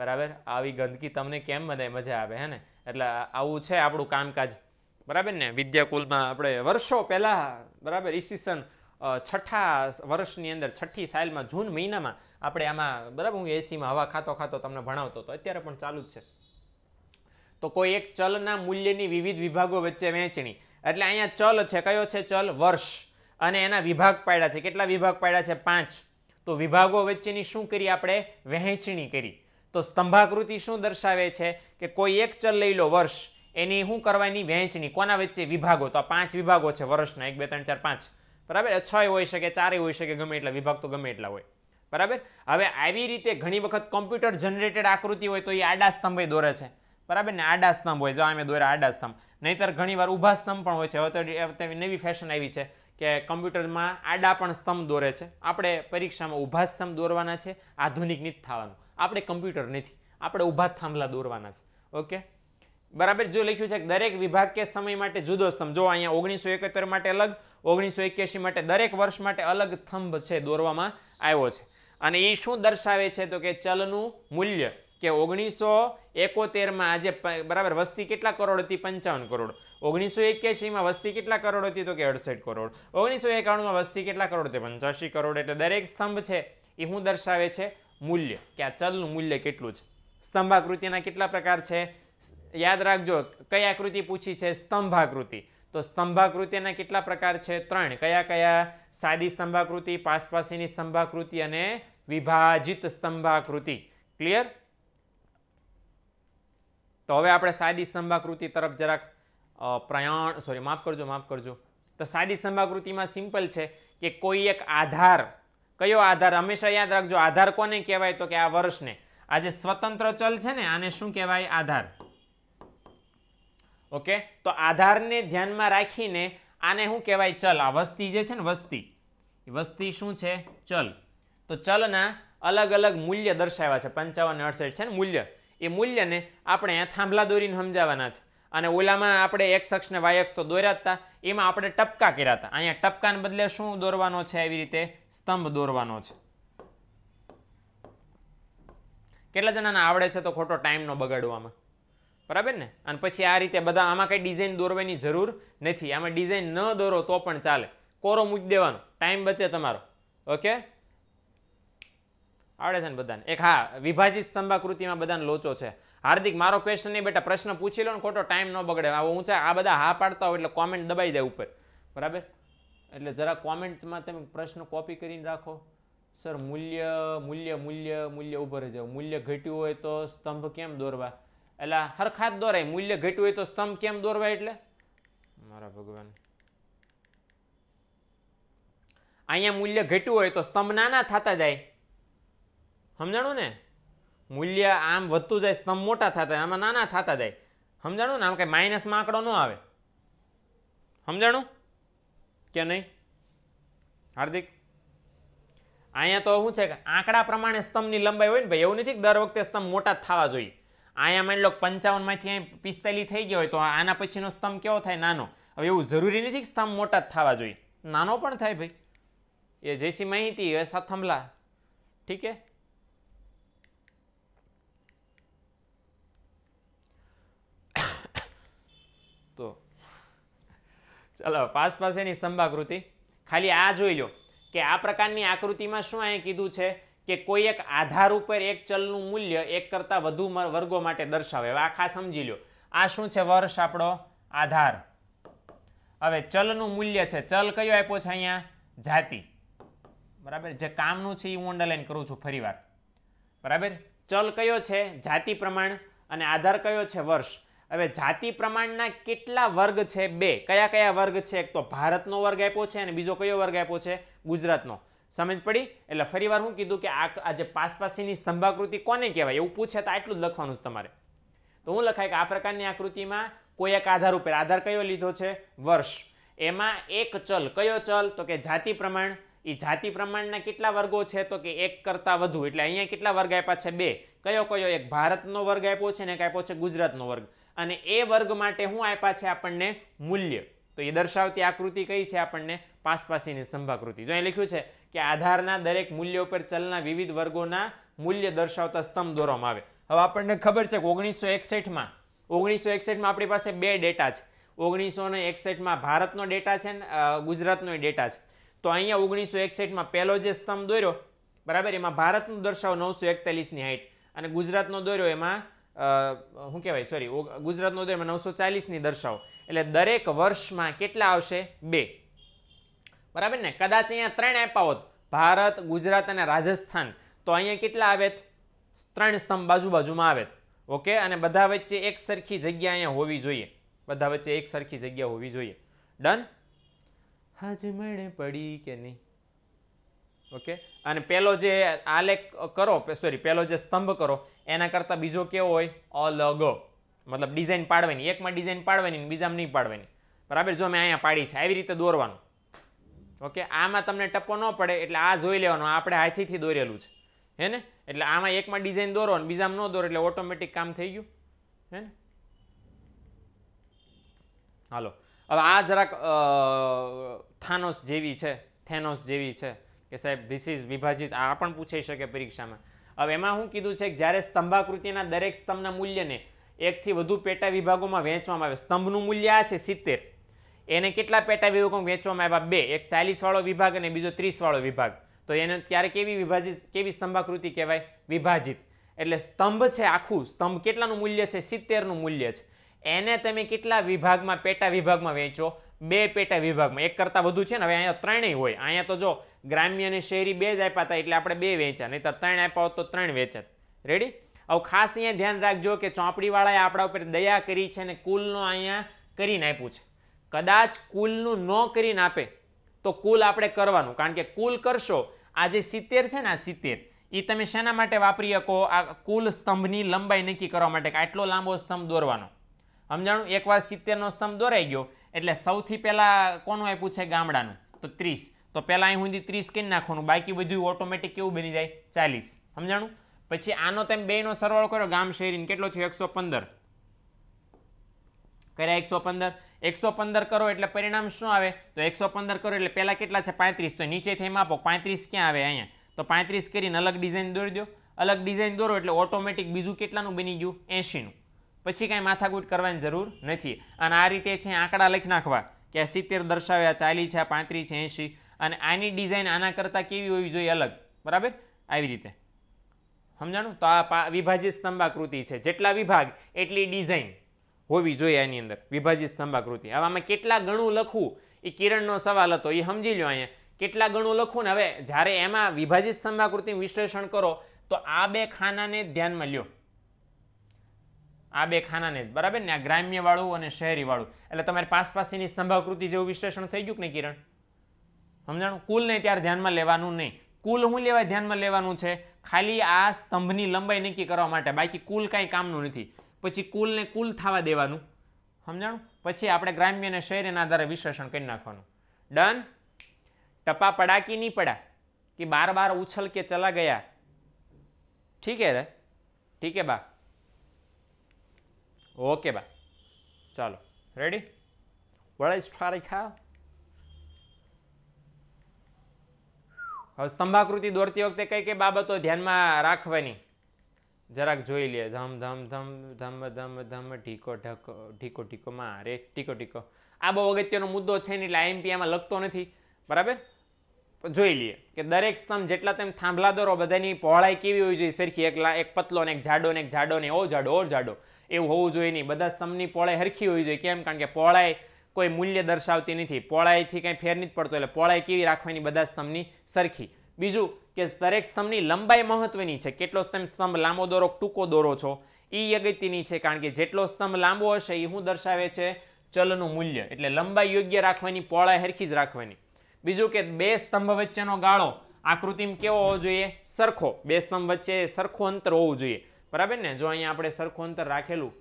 બરાબર આવી ગંદકી તમને કેમ બધા મજા આવે હે ને એટલે આવું છે આપણું કામકાજ બરાબર ને વિદ્યાકુલમાં આપણે વર્ષો પહેલાં બરાબર ઈસવીસન છઠ્ઠા વર્ષની અંદર છઠ્ઠી સાઇલમાં જૂન મહિનામાં આપણે આમાં બરાબર હું એસીમાં હવા ખાતો ખાતો તમને ભણાવતો હતો અત્યારે પણ ચાલુ જ છે તો કોઈ એક ચલના મૂલ્યની વિવિધ વિભાગો વચ્ચે વહેંચણી એટલે અહીંયા ચલ છે કયો છે ચલ વર્ષ અને એના વિભાગ પાડ્યા છે કેટલા વિભાગ પાડ્યા છે પાંચ તો વિભાગો વચ્ચેની શું કરી આપણે વહેંચણી કરી તો સ્તંભાકૃતિ શું દર્શાવે છે કે કોઈ એક ચલ લઈ લો વર્ષ એની શું કરવાની વહેંચણી કોના વચ્ચે વિભાગો તો આ પાંચ વિભાગો છે વર્ષના એક બે ત્રણ ચાર પાંચ બરાબર છય હોઈ શકે ચારેય હોઈ શકે ગમે એટલા વિભક્તો ગમે એટલા હોય બરાબર હવે આવી રીતે ઘણી વખત કોમ્પ્યુટર જનરેટેડ આકૃતિ હોય તો એ આડા સ્તંભે દોરે છે બરાબર ને આડા સ્તંભ હોય જો અમે દોરે આડા સ્તંભ નહીતર ઘણીવાર ઊભા સ્તંભ પણ હોય છે હવે તો નવી ફેશન આવી છે કે કમ્પ્યુટરમાં આડા પણ સ્તંભ દોરે છે આપણે પરીક્ષામાં ઊભા સ્તંભ દોરવાના છે આધુનિક નથી થવાનું આપણે કમ્પ્યુટર નથી આપણે ઊભા થાંભલા દોરવાના છે ઓકે બરાબર જો લખ્યું છે દરેક વિભાગ કે સમય માટે જુદો સ્તંભ જો અહીંયા ઓગણીસો એકોતેર માટે અલગ ઓગણીસો એક્યાસી માટે દરેક વર્ષ માટે અલગ સ્થંભ છે દોરવામાં આવ્યો છે અને એ શું દર્શાવે છે તો કે ચલનું મૂલ્ય કે ઓગણીસો એકોતેરમાં આજે બરાબર વસ્તી કેટલા કરોડ હતી પંચાવન કરોડ ઓગણીસો એક્યાસીમાં વસ્તી કેટલા કરોડ હતી તો કે અડસઠ કરોડ ઓગણીસો એકાણુંમાં વસ્તી કેટલા કરોડ હતી પંચ્યાસી કરોડ એટલે દરેક સ્તંભ છે એ શું દર્શાવે છે મૂલ્ય કે આ ચલનું મૂલ્ય કેટલું છે સ્તંભાકૃતિના કેટલા પ્રકાર છે યાદ રાખજો કઈ આકૃતિ પૂછી છે સ્તંભાકૃતિ તો સ્તંભાકૃતિના કેટલા પ્રકાર છે ત્રણ કયા કયા સાદી સ્તંભાકૃતિ પાસપાસીની સ્તંભાકૃતિ અને વિભાજિત સ્તંભાકૃતિ ક્લિયર તો હવે આપણે સાદી સ્તંભાકૃતિ તરફ જરાક પ્રયાણ સોરી માફ કરજો માફ કરજો તો સાદી સ્તંભાકૃતિમાં સિમ્પલ છે કે કોઈ એક આધાર કયો આધાર હંમેશા યાદ રાખજો આધાર કોને કહેવાય તો કે આ વર્ષને આ જે સ્વતંત્ર ચલ છે ને આને શું કહેવાય આધાર ઓકે તો આધારને ધ્યાનમાં રાખીને આને શું કહેવાય ચલ આ વસ્તી જે છે ને વસ્તી વસ્તી શું છે ચલ તો ચલના અલગ અલગ મૂલ્ય દર્શાવ્યા છે પંચાવન અડસઠ છે ને મૂલ્ય એ મૂલ્યને આપણે અહીંયા થાંભલા દોરીને સમજાવવાના છે અને ઓલામાં આપણે એક શખ્સને વાયક્ષ તો દોર્યા હતા એમાં આપણે ટપકા કર્યા હતા અહીંયા ટપકાને બદલે શું દોરવાનો છે એવી રીતે સ્તંભ દોરવાનો છે કેટલા જણાને આવડે છે તો ખોટો ટાઈમનો બગાડવામાં બરાબર ને અને પછી આ રીતે બધા આમાં કંઈ ડિઝાઇન દોરવાની જરૂર નથી આમાં ડિઝાઇન ન દોરો તો પણ ચાલે કોરો મૂકી દેવાનો ટાઈમ બચે તમારો ઓકે આવડે છે ને બધાને એક હા વિભાજિત સ્તંભાકૃતિમાં બધાને લોચો છે હાર્દિક મારો ક્વેશ્ચન નહીં બેટા પ્રશ્ન પૂછી લો ને ખોટો ટાઈમ ન બગડે આ ઊંચા આ બધા હા પાડતા હોય એટલે કોમેન્ટ દબાઈ જાય ઉપર બરાબર એટલે જરા કોમેન્ટમાં તમે પ્રશ્ન કોપી કરીને રાખો સર મૂલ્ય મૂલ્ય મૂલ્ય મૂલ્ય ઉભર જાવ મૂલ્ય ઘટ્યું હોય તો સ્તંભ કેમ દોરવા એટલે હરખા જ દોરાય મૂલ્ય ઘટ્યું હોય તો સ્તંભ કેમ દોરવાય એટલે મારા ભગવાન અહીંયા મૂલ્ય ઘટ્યું હોય તો સ્તંભ નાના થતા જાય સમજાણું ને મૂલ્ય આમ વધતું જાય સ્તંભ મોટા થતા આમાં નાના થતા જાય સમજાણું ને આમ કંઈ માઇનસમાં આંકડો ન આવે સમજાણું કે નહીં હાર્દિક અહીંયા તો શું છે કે આંકડા પ્રમાણે સ્તંભની લંબાઈ હોય ને ભાઈ એવું નથી કે દર વખતે સ્તંભ મોટા જ થવા જોઈએ અહીંયા માની લો પંચાવનમાંથી અહીંયા પિસ્તાલીસ થઈ ગયો હોય તો આના પછીનો સ્તંભ કેવો થાય નાનો હવે એવું જરૂરી નથી કે સ્તંભ મોટા જ થવા જોઈએ નાનો પણ થાય ભાઈ એ જેસી માહિતી એ સાથંભલા ઠીક છે <coughs> તો ચાલો પાસ પાસેની સંભાકૃતિ ખાલી આ જોઈ લો કે આ પ્રકારની આકૃતિમાં શું અહીંયા કીધું છે કે કોઈ એક આધાર ઉપર એક ચલનું મૂલ્ય એક કરતાં વધુ વર્ગો માટે દર્શાવે હવે આખા સમજી લો આ શું છે વર્ષ આપણો આધાર હવે ચલનું મૂલ્ય છે ચલ કયો આપ્યો છે અહીંયા જાતિ બરાબર જે કામનું છે એ હું અંડરલાઈન કરું છું ફરીવાર બરાબર ચલ કયો છે જાતિ પ્રમાણ અને આધાર કયો છે વર્ષ હવે જાતિ પ્રમાણના કેટલા વર્ગ છે બે કયા કયા વર્ગ છે એક તો ભારતનો વર્ગ આપ્યો છે અને બીજો કયો વર્ગ આપ્યો છે ગુજરાતનો સમજ પડી એટલે ફરી વાર હું કીધું કે આ આજે પાસપાસીની સ્તંભાકૃતિ કોને કહેવાય એવું પૂછે તો આટલું જ લખવાનું તમારે તો હું લખાય કે આ પ્રકારની આકૃતિમાં કોઈ એક આધાર ઉપર આધાર કયો લીધો છે વર્ષ એમાં એક ચલ કયો ચલ તો કે જાતિ પ્રમાણ એ જાતિ પ્રમાણના કેટલા વર્ગો છે તો કે એક કરતાં વધુ એટલે અહીંયા કેટલા વર્ગ આપ્યા છે બે કયો કયો એક ભારતનો વર્ગ આપ્યો છે ને એક આપ્યો છે ગુજરાતનો વર્ગ અને એ વર્ગ માટે હું આપ્યા છે આપણને મૂલ્ય તો એ દર્શાવતી આકૃતિ કઈ છે આપણને પાસપાસીની સંભાકૃતિ જો અહીં લખ્યું છે કે આધારના દરેક મૂલ્ય ઉપર ચલના વિવિધ વર્ગોના મૂલ્ય દર્શાવતા સ્તંભ દોરવામાં આવે હવે આપણને ખબર છે કે ઓગણીસો એકસઠમાં ઓગણીસો એકસઠમાં આપણી પાસે બે ડેટા છે ઓગણીસો ને એકસઠમાં ભારતનો ડેટા છે ને ગુજરાતનો ડેટા છે તો અહીંયા ઓગણીસો એકસઠમાં પહેલો જે સ્તંભ દોર્યો બરાબર એમાં ભારતનું દર્શાવો નવસો એકતાલીસની હાઇટ અને ગુજરાતનો દોર્યો એમાં શું કહેવાય સોરી ગુજરાતનો દોર્યો એમાં નવસો ચાલીસની દર્શાવો એટલે દરેક વર્ષમાં કેટલા આવશે બે બરાબર ને કદાચ અહીંયા ત્રણ આપ્યા ભારત ગુજરાત અને રાજસ્થાન તો અહીંયા કેટલા આવે ત્રણ સ્તંભ બાજુ બાજુમાં આવે ઓકે અને બધા વચ્ચે એક સરખી જગ્યા અહીંયા હોવી જોઈએ બધા વચ્ચે એક સરખી જગ્યા હોવી જોઈએ ડન હજમણ પડી કે નહીં ઓકે અને પહેલો જે આલેખ કરો સોરી પહેલો જે સ્તંભ કરો એના કરતાં બીજો કેવો હોય અલગ મતલબ ડિઝાઇન પાડવાની એકમાં ડિઝાઇન પાડવાની બીજામાં નહીં પાડવાની બરાબર જો મેં અહીંયા પાડી છે આવી રીતે દોરવાનું ઓકે આમાં તમને ટપ્પો ન પડે એટલે આ જોઈ લેવાનું આપણે હાથીથી દોરેલું છે હે ને એટલે આમાં એકમાં ડિઝાઇન દોરો અને બીજામાં ન દોરો એટલે ઓટોમેટિક કામ થઈ ગયું હે ને હાલો હવે આ જરાક થાનોસ જેવી છે થેનોસ જેવી છે કે સાહેબ ધીસ ઇઝ વિભાજિત આ પણ પૂછાઈ શકે પરીક્ષામાં હવે એમાં શું કીધું છે કે જ્યારે સ્તંભાકૃતિના દરેક સ્તંભના મૂલ્યને એકથી વધુ પેટા વિભાગોમાં વહેંચવામાં આવે સ્તંભનું મૂલ્ય આ છે સિત્તેર એને કેટલા પેટા વિભાગો વહેંચવામાં આવ્યા બે એક ચાલીસવાળો વિભાગ અને બીજો ત્રીસવાળો વિભાગ તો એને ત્યારે કેવી વિભાજિત કેવી સ્તંભાકૃતિ કહેવાય વિભાજિત એટલે સ્તંભ છે આખું સ્તંભ કેટલાનું મૂલ્ય છે સિત્તેરનું મૂલ્ય છે એને તમે કેટલા વિભાગમાં પેટા વિભાગમાં વેચો બે પેટા વિભાગમાં એક કરતાં વધુ છે ને હવે અહીંયા ત્રણેય હોય અહીંયા તો જો ગ્રામ્ય અને શહેરી બે જ આપ્યા હતા એટલે આપણે બે વેચ્યા નહીં તો ત્રણ આપ્યા હોત તો ત્રણ વેચાત રેડી હવે ખાસ અહીંયા ધ્યાન રાખજો કે ચોપડીવાળાએ આપણા ઉપર દયા કરી છે અને કુલનો અહીંયા કરીને આપ્યું છે કદાચ કુલનું ન કરીને આપે તો કુલ આપણે કરવાનું કારણ કે કુલ કરશો આ જે સિત્તેર છે ને આ સિત્તેર એ તમે શેના માટે વાપરી શકો આ કુલ સ્તંભની લંબાઈ નક્કી કરવા માટે કે આટલો લાંબો સ્તંભ દોરવાનો સમજાણું એકવાર સિત્તેરનો સ્તંભ દોરાઈ ગયો એટલે સૌથી પહેલાં કોનું આપ્યું છે ગામડાનું તો ત્રીસ તો પહેલાં અહીં સુધી ત્રીસ કરી નાખવાનું બાકી બધું ઓટોમેટિક કેવું બની જાય ચાલીસ સમજાણું પછી આનો તેમ બેનો સરવાળો કર્યો ગામ શેરીને કેટલો થયો એકસો પંદર કર્યા એકસો પંદર એકસો પંદર કરો એટલે પરિણામ શું આવે તો એકસો પંદર કરો એટલે પહેલાં કેટલા છે પાંત્રીસ તો નીચેથી થઈ આપો પાંત્રીસ ક્યાં આવે અહીંયા તો પાંત્રીસ કરીને અલગ ડિઝાઇન દોરી દો અલગ ડિઝાઇન દોરો એટલે ઓટોમેટિક બીજું કેટલાનું બની ગયું એંશીનું પછી કાંઈ માથાકૂટ કરવાની જરૂર નથી અને આ રીતે છે આંકડા લખી નાખવા કે આ સિત્તેર દર્શાવ્યા ચાલી છે આ પાંત્રીસ છે એંશી અને આની ડિઝાઇન આના કરતાં કેવી હોવી જોઈએ અલગ બરાબર આવી રીતે સમજાણું તો આ વિભાજિત સ્તંભાકૃતિ છે જેટલા વિભાગ એટલી ડિઝાઇન હોવી જોઈએ એની અંદર વિભાજિત સ્તંભાકૃતિ હવે આમાં કેટલા ગણું લખવું એ કિરણનો સવાલ હતો એ સમજી લો અહીંયા કેટલા ગણું લખવું ને હવે જ્યારે એમાં વિભાજિત સ્તંભાકૃતિનું વિશ્લેષણ કરો તો આ બે ખાનાને ધ્યાનમાં લ્યો આ બે ખાનાને જ બરાબર ને આ ગ્રામ્યવાળું અને શહેરીવાળું એટલે તમારી પાસપાસીની સ્તંભાકૃતિ જેવું વિશ્લેષણ થઈ ગયું કે નહીં કિરણ સમજાણું કુલને ત્યારે ધ્યાનમાં લેવાનું નહીં કુલ હું લેવાય ધ્યાનમાં લેવાનું છે ખાલી આ સ્તંભની લંબાઈ નક્કી કરવા માટે બાકી કુલ કાંઈ કામનું નથી પછી કુલને કુલ થવા દેવાનું સમજાણું પછી આપણે ગ્રામ્ય અને શહેરના આધારે વિશ્લેષણ કરી નાખવાનું ડન ટપા પડા કે નહીં પડા કે બાર બાર ઉછલ કે ચલા ગયા ઠીક હે ઠીક હે બા ઓકે બા ચાલો રેડી વળે ઠારેખા હવે સ્તંભાકૃતિ દોરતી વખતે કઈ કઈ બાબતો ધ્યાનમાં રાખવાની જરાક જોઈ લે ધમ ધમ ધમ ધમ ધમ ધમ ઢીકો ઢકો ઢીકો ઢીકો મારે રે ઢીકો ઢીકો આ બહુ અગત્યનો મુદ્દો છે ને એટલે આઈએમપી આમાં લખતો નથી બરાબર જોઈ લઈએ કે દરેક સ્તંભ જેટલા તેમ થાંભલા દોરો બધાની પહોળાઈ કેવી હોવી જોઈએ સરખી એક એક પતલો ને એક જાડો ને એક જાડો ને ઓ જાડો ઓ જાડો એવું હોવું જોઈએ નહીં બધા સ્તંભની પહોળાઈ હરખી હોવી જોઈએ કેમ કારણ કે પહોળાઈ કોઈ મૂલ્ય દર્શાવતી નથી પહોળાઈથી કંઈ ફેર નથી પડતો એટલે પહોળાઈ કેવી રાખવાની બધા સ્તંભની સરખી બીજું કે દરેક સ્તંભની લંબાઈ મહત્વની છે કેટલો તમે સ્તંભ લાંબો દોરો ટૂંકો દોરો છો એ અગત્યની છે કારણ કે જેટલો સ્તંભ લાંબો હશે એ શું દર્શાવે છે ચલનું મૂલ્ય એટલે લંબાઈ યોગ્ય રાખવાની પોળા હરખી જ રાખવાની બીજું કે બે સ્તંભ વચ્ચેનો ગાળો આકૃતિમાં કેવો હોવો જોઈએ સરખો બે સ્તંભ વચ્ચે સરખું અંતર હોવું જોઈએ બરાબર ને જો અહીંયા આપણે સરખું અંતર રાખેલું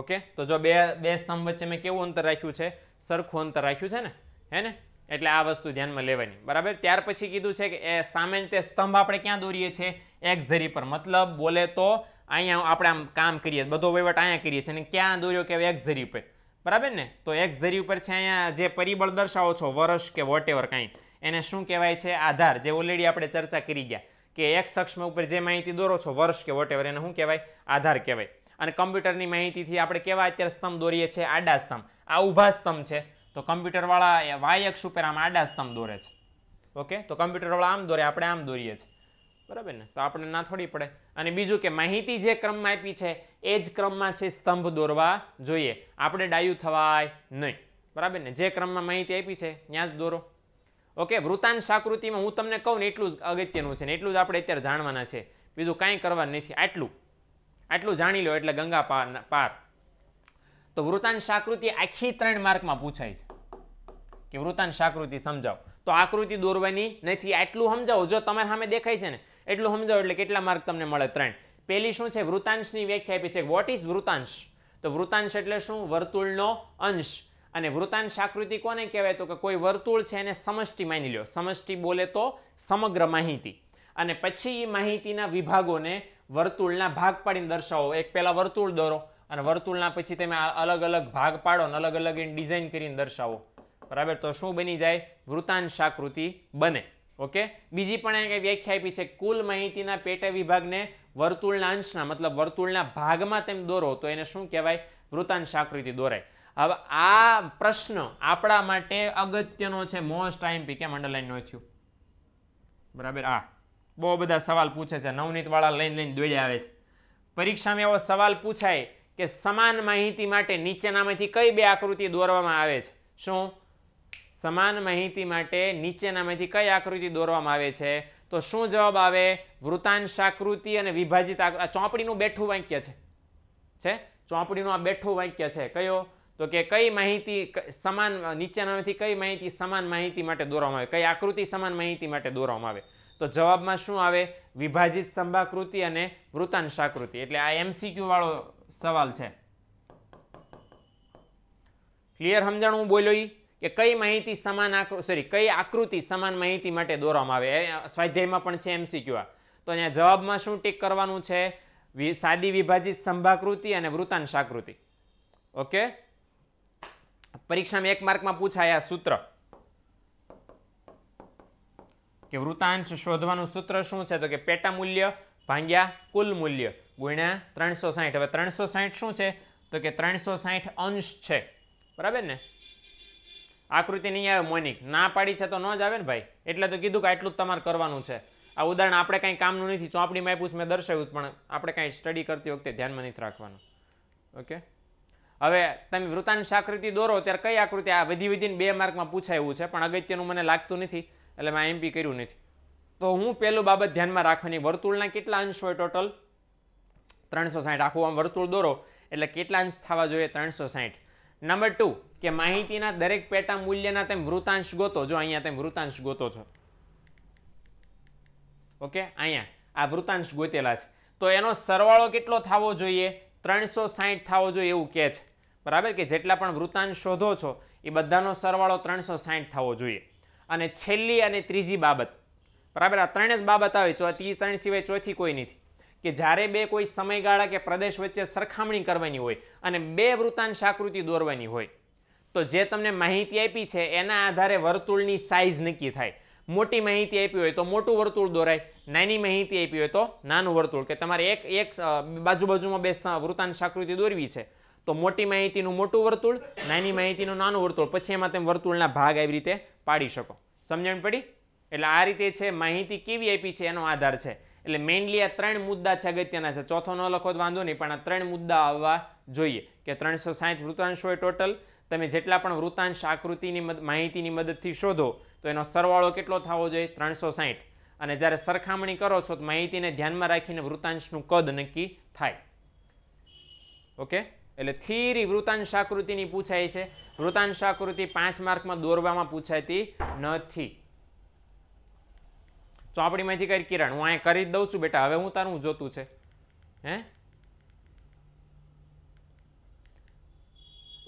ઓકે તો જો બે બે સ્તંભ વચ્ચે મેં કેવું અંતર રાખ્યું છે સરખું અંતર રાખ્યું છે ને હે ને એટલે આ વસ્તુ ધ્યાનમાં લેવાની બરાબર ત્યાર પછી કીધું છે કે એ સામે તે સ્તંભ આપણે ક્યાં દોરીએ છીએ એક્સ ધરી પર મતલબ બોલે તો અહીંયા આપણે આમ કામ કરીએ બધો વહીવટ અહીંયા કરીએ છીએ અને ક્યાં દોર્યો કે એક્સ ધરી ઉપર બરાબર ને તો એક્સ ધરી ઉપર છે અહીંયા જે પરિબળ દર્શાવો છો વર્ષ કે વોટ એવર કાંઈ એને શું કહેવાય છે આધાર જે ઓલરેડી આપણે ચર્ચા કરી ગયા કે એક્સ સક્ષમ ઉપર જે માહિતી દોરો છો વર્ષ કે વોટ એને શું કહેવાય આધાર કહેવાય અને કમ્પ્યુટરની માહિતીથી આપણે કેવા અત્યારે સ્તંભ દોરીએ છીએ આડા સ્તંભ આ ઊભા સ્તંભ છે તો કમ્પ્યુટરવાળા વાય અક્ષ ઉપર આમ આડા સ્તંભ દોરે છે ઓકે તો કમ્પ્યુટરવાળા આમ દોરે આપણે આમ દોરીએ છીએ બરાબર ને તો આપણે ના થોડી પડે અને બીજું કે માહિતી જે ક્રમમાં આપી છે એ જ ક્રમમાં છે સ્તંભ દોરવા જોઈએ આપણે ડાયું થવાય નહીં બરાબર ને જે ક્રમમાં માહિતી આપી છે ત્યાં જ દોરો ઓકે વૃતાંશ આકૃતિમાં હું તમને કહું ને એટલું જ અગત્યનું છે ને એટલું જ આપણે અત્યારે જાણવાના છે બીજું કાંઈ કરવાનું નથી આટલું આટલું જાણી લો એટલે ગંગા પાર પાર તો વૃતાંશ આકૃતિ આખી ત્રણ માર્કમાં પૂછાય છે કે વૃતાંશ આકૃતિ સમજાવો તો આકૃતિ દોરવાની નથી આટલું સમજાવો જો તમારા સામે દેખાય છે ને એટલું સમજાવો એટલે કેટલા માર્ક તમને મળે ત્રણ પહેલી શું છે વૃતાંશની વ્યાખ્યા આપી છે વોટ ઇઝ વૃતાંશ તો વૃતાંશ એટલે શું વર્તુળનો અંશ અને વૃતાંશ આકૃતિ કોને કહેવાય તો કે કોઈ વર્તુળ છે એને સમષ્ટિ માની લ્યો સમષ્ટિ બોલે તો સમગ્ર માહિતી અને પછી એ માહિતીના વિભાગોને વર્તુળના ભાગ પાડીને દર્શાવો એક પહેલાં વર્તુળ દોરો અને વર્તુળના પછી તમે અલગ અલગ ભાગ પાડો અને અલગ અલગ એની ડિઝાઇન કરીને દર્શાવો બરાબર તો શું બની જાય વૃતાંશ આકૃતિ બને ઓકે બીજી પણ એ વ્યાખ્યા આપી છે કુલ માહિતીના પેટા વિભાગને વર્તુળના અંશના મતલબ વર્તુળના ભાગમાં તેમ દોરો તો એને શું કહેવાય વૃતાંશ આકૃતિ દોરાય હવે આ પ્રશ્ન આપણા માટે અગત્યનો છે મોસ્ટ આઈએમપી કેમ અંડરલાઈન ન થયું બરાબર આ બહુ બધા સવાલ પૂછે છે નવનીતવાળા લઈને લઈને દોડી આવે છે પરીક્ષામાં એવો સવાલ પૂછાય કે સમાન માહિતી માટે નીચેનામાંથી કઈ બે આકૃતિ દોરવામાં આવે છે શું સમાન માહિતી માટે નીચેનામાંથી કઈ આકૃતિ દોરવામાં આવે છે તો શું જવાબ આવે વૃતાંશ આકૃતિ અને વિભાજિત આ ચોપડીનું બેઠું વાક્ય છે છે ચોપડીનું આ બેઠું વાક્ય છે કયો તો કે કઈ માહિતી સમાન નીચેનામાંથી કઈ માહિતી સમાન માહિતી માટે દોરવામાં આવે કઈ આકૃતિ સમાન માહિતી માટે દોરવામાં આવે તો જવાબમાં શું આવે વિભાજિત સ્તંભાકૃતિ અને વૃતાંશાકૃતિ એટલે આ એમસીક્યુ વાળો સવાલ છે ક્લિયર સમજાણું હું બોલ્યો કે કઈ માહિતી સમાન સોરી કઈ આકૃતિ સમાન માહિતી માટે દોરવામાં આવે સ્વાધ્યાયમાં પણ છે એમસીક્યુ આ તો અહીંયા જવાબમાં શું ટીક કરવાનું છે સાદી વિભાજિત સંભાકૃતિ અને વૃતાંશાકૃતિ ઓકે પરીક્ષામાં એક માર્કમાં પૂછાય આ સૂત્ર કે વૃતાંશ શોધવાનું સૂત્ર શું છે તો કે પેટા મૂલ્ય ભાંગ્યા કુલ મૂલ્ય ગુણ્યા ત્રણસો સાહીઠ હવે ત્રણસો સાહીઠ શું છે તો કે ત્રણસો સાહીઠ અંશ છે બરાબર ને આકૃતિ નહીં આવે મોનિક ના પાડી છે તો ન જ આવે ને ભાઈ એટલે તો કીધું કે આટલું જ તમારે કરવાનું છે આ ઉદાહરણ આપણે કાંઈ કામનું નથી ચોપડી આપ્યું મેં દર્શાવ્યું પણ આપણે કાંઈ સ્ટડી કરતી વખતે ધ્યાનમાં નથી રાખવાનું ઓકે હવે તમે વૃતાંશ આકૃતિ દોરો ત્યારે કઈ આકૃતિ આ વધી વધીને બે માર્કમાં પૂછાય એવું છે પણ અગત્યનું મને લાગતું નથી એટલે મેં એમપી કર્યું નથી તો હું પહેલું બાબત ધ્યાનમાં રાખવાની વર્તુળના કેટલા અંશ હોય ટોટલ ત્રણસો સાહીઠ આખું આમ વર્તુળ દોરો એટલે કેટલા અંશ થવા જોઈએ ત્રણસો સાહીઠ નંબર ટુ કે માહિતીના દરેક પેટા મૂલ્યના તેમ વૃતાંશ ગોતો જો અહીંયા તેમ વૃતાંશ ગોતો છો ઓકે અહીંયા આ વૃતાંશ ગોતેલા છે તો એનો સરવાળો કેટલો થવો જોઈએ ત્રણસો સાહીઠ થવો જોઈએ એવું કહે છે બરાબર કે જેટલા પણ વૃતાંશ શોધો છો એ બધાનો સરવાળો ત્રણસો સાહીઠ થવો જોઈએ અને છેલ્લી અને ત્રીજી બાબત બરાબર આ ત્રણ જ બાબત આવે ચોથી ત્રણ સિવાય ચોથી કોઈ નથી કે જ્યારે બે કોઈ સમયગાળા કે પ્રદેશ વચ્ચે સરખામણી કરવાની હોય અને બે વૃત્તાંશ આકૃતિ દોરવાની હોય તો જે તમને માહિતી આપી છે એના આધારે વર્તુળની સાઇઝ નક્કી થાય મોટી માહિતી આપી હોય તો મોટું વર્તુળ દોરાય નાની માહિતી આપી હોય તો નાનું વર્તુળ કે તમારે એક એક બાજુ બાજુમાં બે વૃત્તાંશ આકૃતિ દોરવી છે તો મોટી માહિતીનું મોટું વર્તુળ નાની માહિતીનું નાનું વર્તુળ પછી એમાં તેમ વર્તુળના ભાગ આવી રીતે પાડી શકો સમજણ પડી એટલે આ રીતે છે માહિતી કેવી આપી છે એનો આધાર છે એટલે મેઇનલી આ ત્રણ મુદ્દા છે અગત્યના છે ચોથો ન લખો તો વાંધો નહીં પણ આ ત્રણ મુદ્દા આવવા જોઈએ કે ત્રણસો સાહીઠ વૃતાંશ હોય ટોટલ તમે જેટલા પણ વૃતાંશ આકૃતિની માહિતીની મદદથી શોધો તો એનો સરવાળો કેટલો થવો જોઈએ ત્રણસો અને જ્યારે સરખામણી કરો છો તો માહિતીને ધ્યાનમાં રાખીને વૃતાંશનું કદ નક્કી થાય ઓકે એટલે થીરી વૃતાંશ આકૃતિની પૂછાય છે વૃતાંશ આકૃતિ પાંચ માર્કમાં દોરવામાં પૂછાતી નથી ચોપડીમાંથી કઈ કિરણ હું અહીંયા કરી જ દઉં છું બેટા હવે હું તારું જોતું છે હે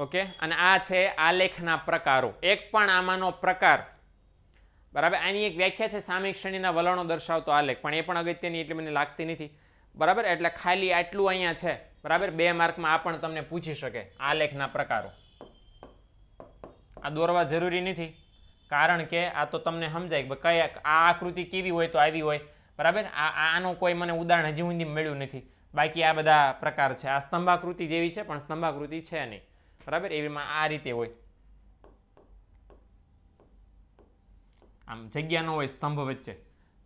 ઓકે અને આ છે આલેખના પ્રકારો એક પણ આમાંનો પ્રકાર બરાબર આની એક વ્યાખ્યા છે સામી શ્રેણીના વલણો દર્શાવતો આલેખ પણ એ પણ અગત્યની એટલે મને લાગતી નથી બરાબર એટલે ખાલી આટલું અહીંયા છે બરાબર બે માર્કમાં આ પણ તમને પૂછી શકે આ લેખના પ્રકારો આ દોરવા જરૂરી નથી કારણ કે આ તો તમને સમજાય કે કયા આ આકૃતિ કેવી હોય તો આવી હોય બરાબર આ આનું કોઈ મને ઉદાહરણ હજી સુધી મળ્યું નથી બાકી આ બધા પ્રકાર છે આ સ્તંભાકૃતિ જેવી છે પણ સ્તંભાકૃતિ છે નહીં બરાબર એવીમાં આ રીતે હોય આમ જગ્યા ન હોય સ્તંભ વચ્ચે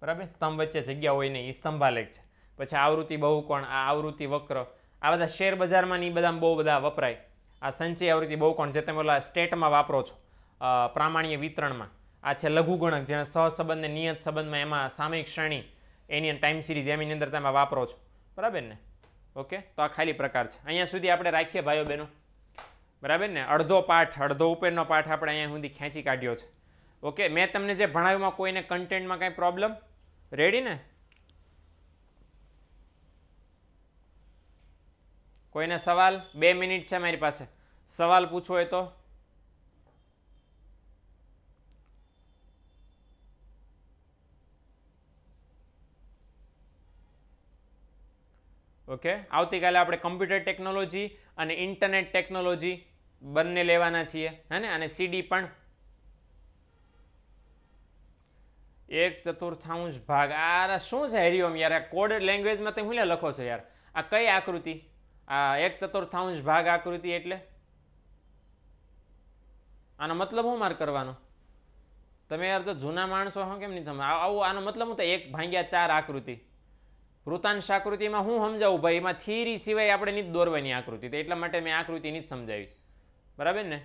બરાબર સ્તંભ વચ્ચે જગ્યા હોય નહીં એ સ્તંભાલેખ છે પછી આવૃત્તિ બહુ કોણ આ આવૃત્તિ વક્ર આ બધા શેર બજારમાં એ બધા બહુ બધા વપરાય આ સંચય આવૃત્તિ બહુકોણ જે તમે ઓલા સ્ટેટમાં વાપરો છો પ્રામાણ્ય વિતરણમાં આ છે લઘુગુણક જેને સહસંબંધ ને નિયત સંબંધમાં એમાં સામયિક શ્રેણી એની ટાઈમ સિરીઝ એમની અંદર તમે વાપરો છો બરાબર ને ઓકે તો આ ખાલી પ્રકાર છે અહીંયા સુધી આપણે રાખીએ ભાઈઓ બહેનો બરાબર ને અડધો પાઠ અડધો ઉપરનો પાઠ આપણે અહીંયા સુધી ખેંચી કાઢ્યો છે ઓકે મેં તમને જે ભણાવ્યુંમાં કોઈને કન્ટેન્ટમાં કાંઈ પ્રોબ્લેમ રેડી ને કોઈને સવાલ બે મિનિટ છે મારી પાસે સવાલ પૂછવો હોય તો ઓકે આવતીકાલે આપણે કમ્પ્યુટર ટેકનોલોજી અને ઇન્ટરનેટ ટેકનોલોજી બંને લેવાના છીએ હે ને અને સીડી પણ એક ચતુર્થાંશ ભાગ આ શું છે હેરિયોમ યાર આ કોડ લેંગ્વેજમાં તમે શું લખો છો યાર આ કઈ આકૃતિ આ એક ચતુર્થાંશ ભાગ આકૃતિ એટલે આનો મતલબ હું મારે કરવાનો તમે યાર તો જૂના માણસો હું કેમ નહીં તમે આવું આનો મતલબ હું તો એક ભાંગ્યા ચાર આકૃતિ વૃતાંશ આકૃતિમાં હું સમજાવું ભાઈ એમાં થીરી સિવાય આપણે નહીં દોરવાની આકૃતિ તો એટલા માટે મેં આકૃતિ નહીં સમજાવી બરાબર ને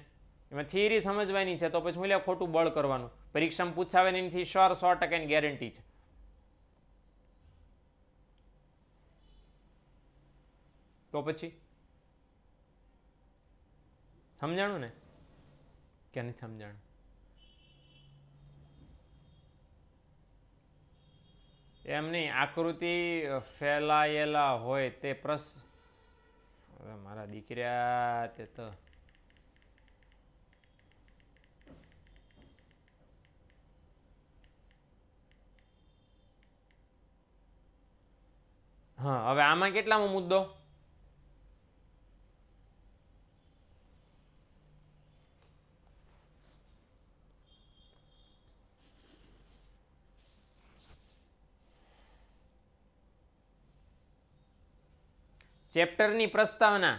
એમાં થિયરી સમજવાની છે તો પછી હું લે ખોટું બળ કરવાનું પરીક્ષામાં પૂછાવે નહીં થી સો સો ટકાની ગેરંટી છે તો પછી સમજાણું ને કે નથી સમજાણું એમની આકૃતિ ફેલાયેલા હોય તે હવે મારા દીકરા તે તો હા હવે આમાં કેટલામો મુદ્દો ચેપ્ટરની પ્રસ્તાવના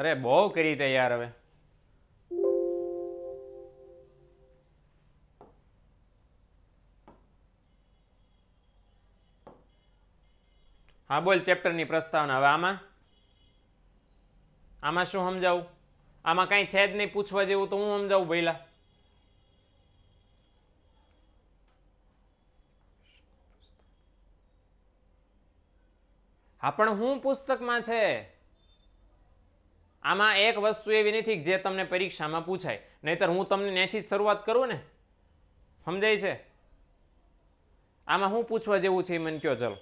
અરે બહુ કરી તૈયાર હવે હા બોલ ચેપ્ટરની પ્રસ્તાવના હવે આમાં આમાં શું સમજાવું આમાં કાંઈ છે જ નહીં પૂછવા જેવું તો હું સમજાવું ભઈલા હા પણ હું પુસ્તકમાં છે આમાં એક વસ્તુ એવી નથી જે તમને પરીક્ષામાં પૂછાય નહીતર હું તમને ત્યાંથી જ શરૂઆત કરું ને સમજાય છે આમાં હું પૂછવા જેવું છે એ મને કયો ચલો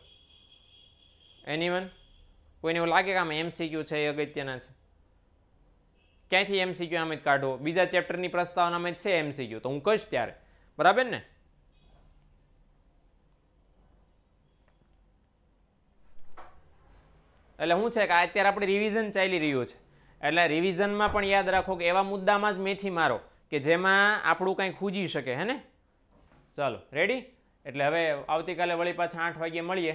એનીવન કોઈને એવું લાગે કે આમાં એમસીક્યુ છે એ અગત્યના છે ક્યાંથી એમસીક્યુ આમ જ કાઢો બીજા ચેપ્ટરની પ્રસ્તાવનામાં જ છે એમસીક્યુ તો હું કહીશ ત્યારે બરાબર ને એટલે શું છે કે અત્યારે આપણે રિવિઝન ચાલી રહ્યું છે એટલે રિવિઝનમાં પણ યાદ રાખો કે એવા મુદ્દામાં જ મેથી મારો કે જેમાં આપણું કંઈ ખૂજી શકે હે ને ચાલો રેડી એટલે હવે આવતીકાલે વળી પાછા આઠ વાગ્યે મળીએ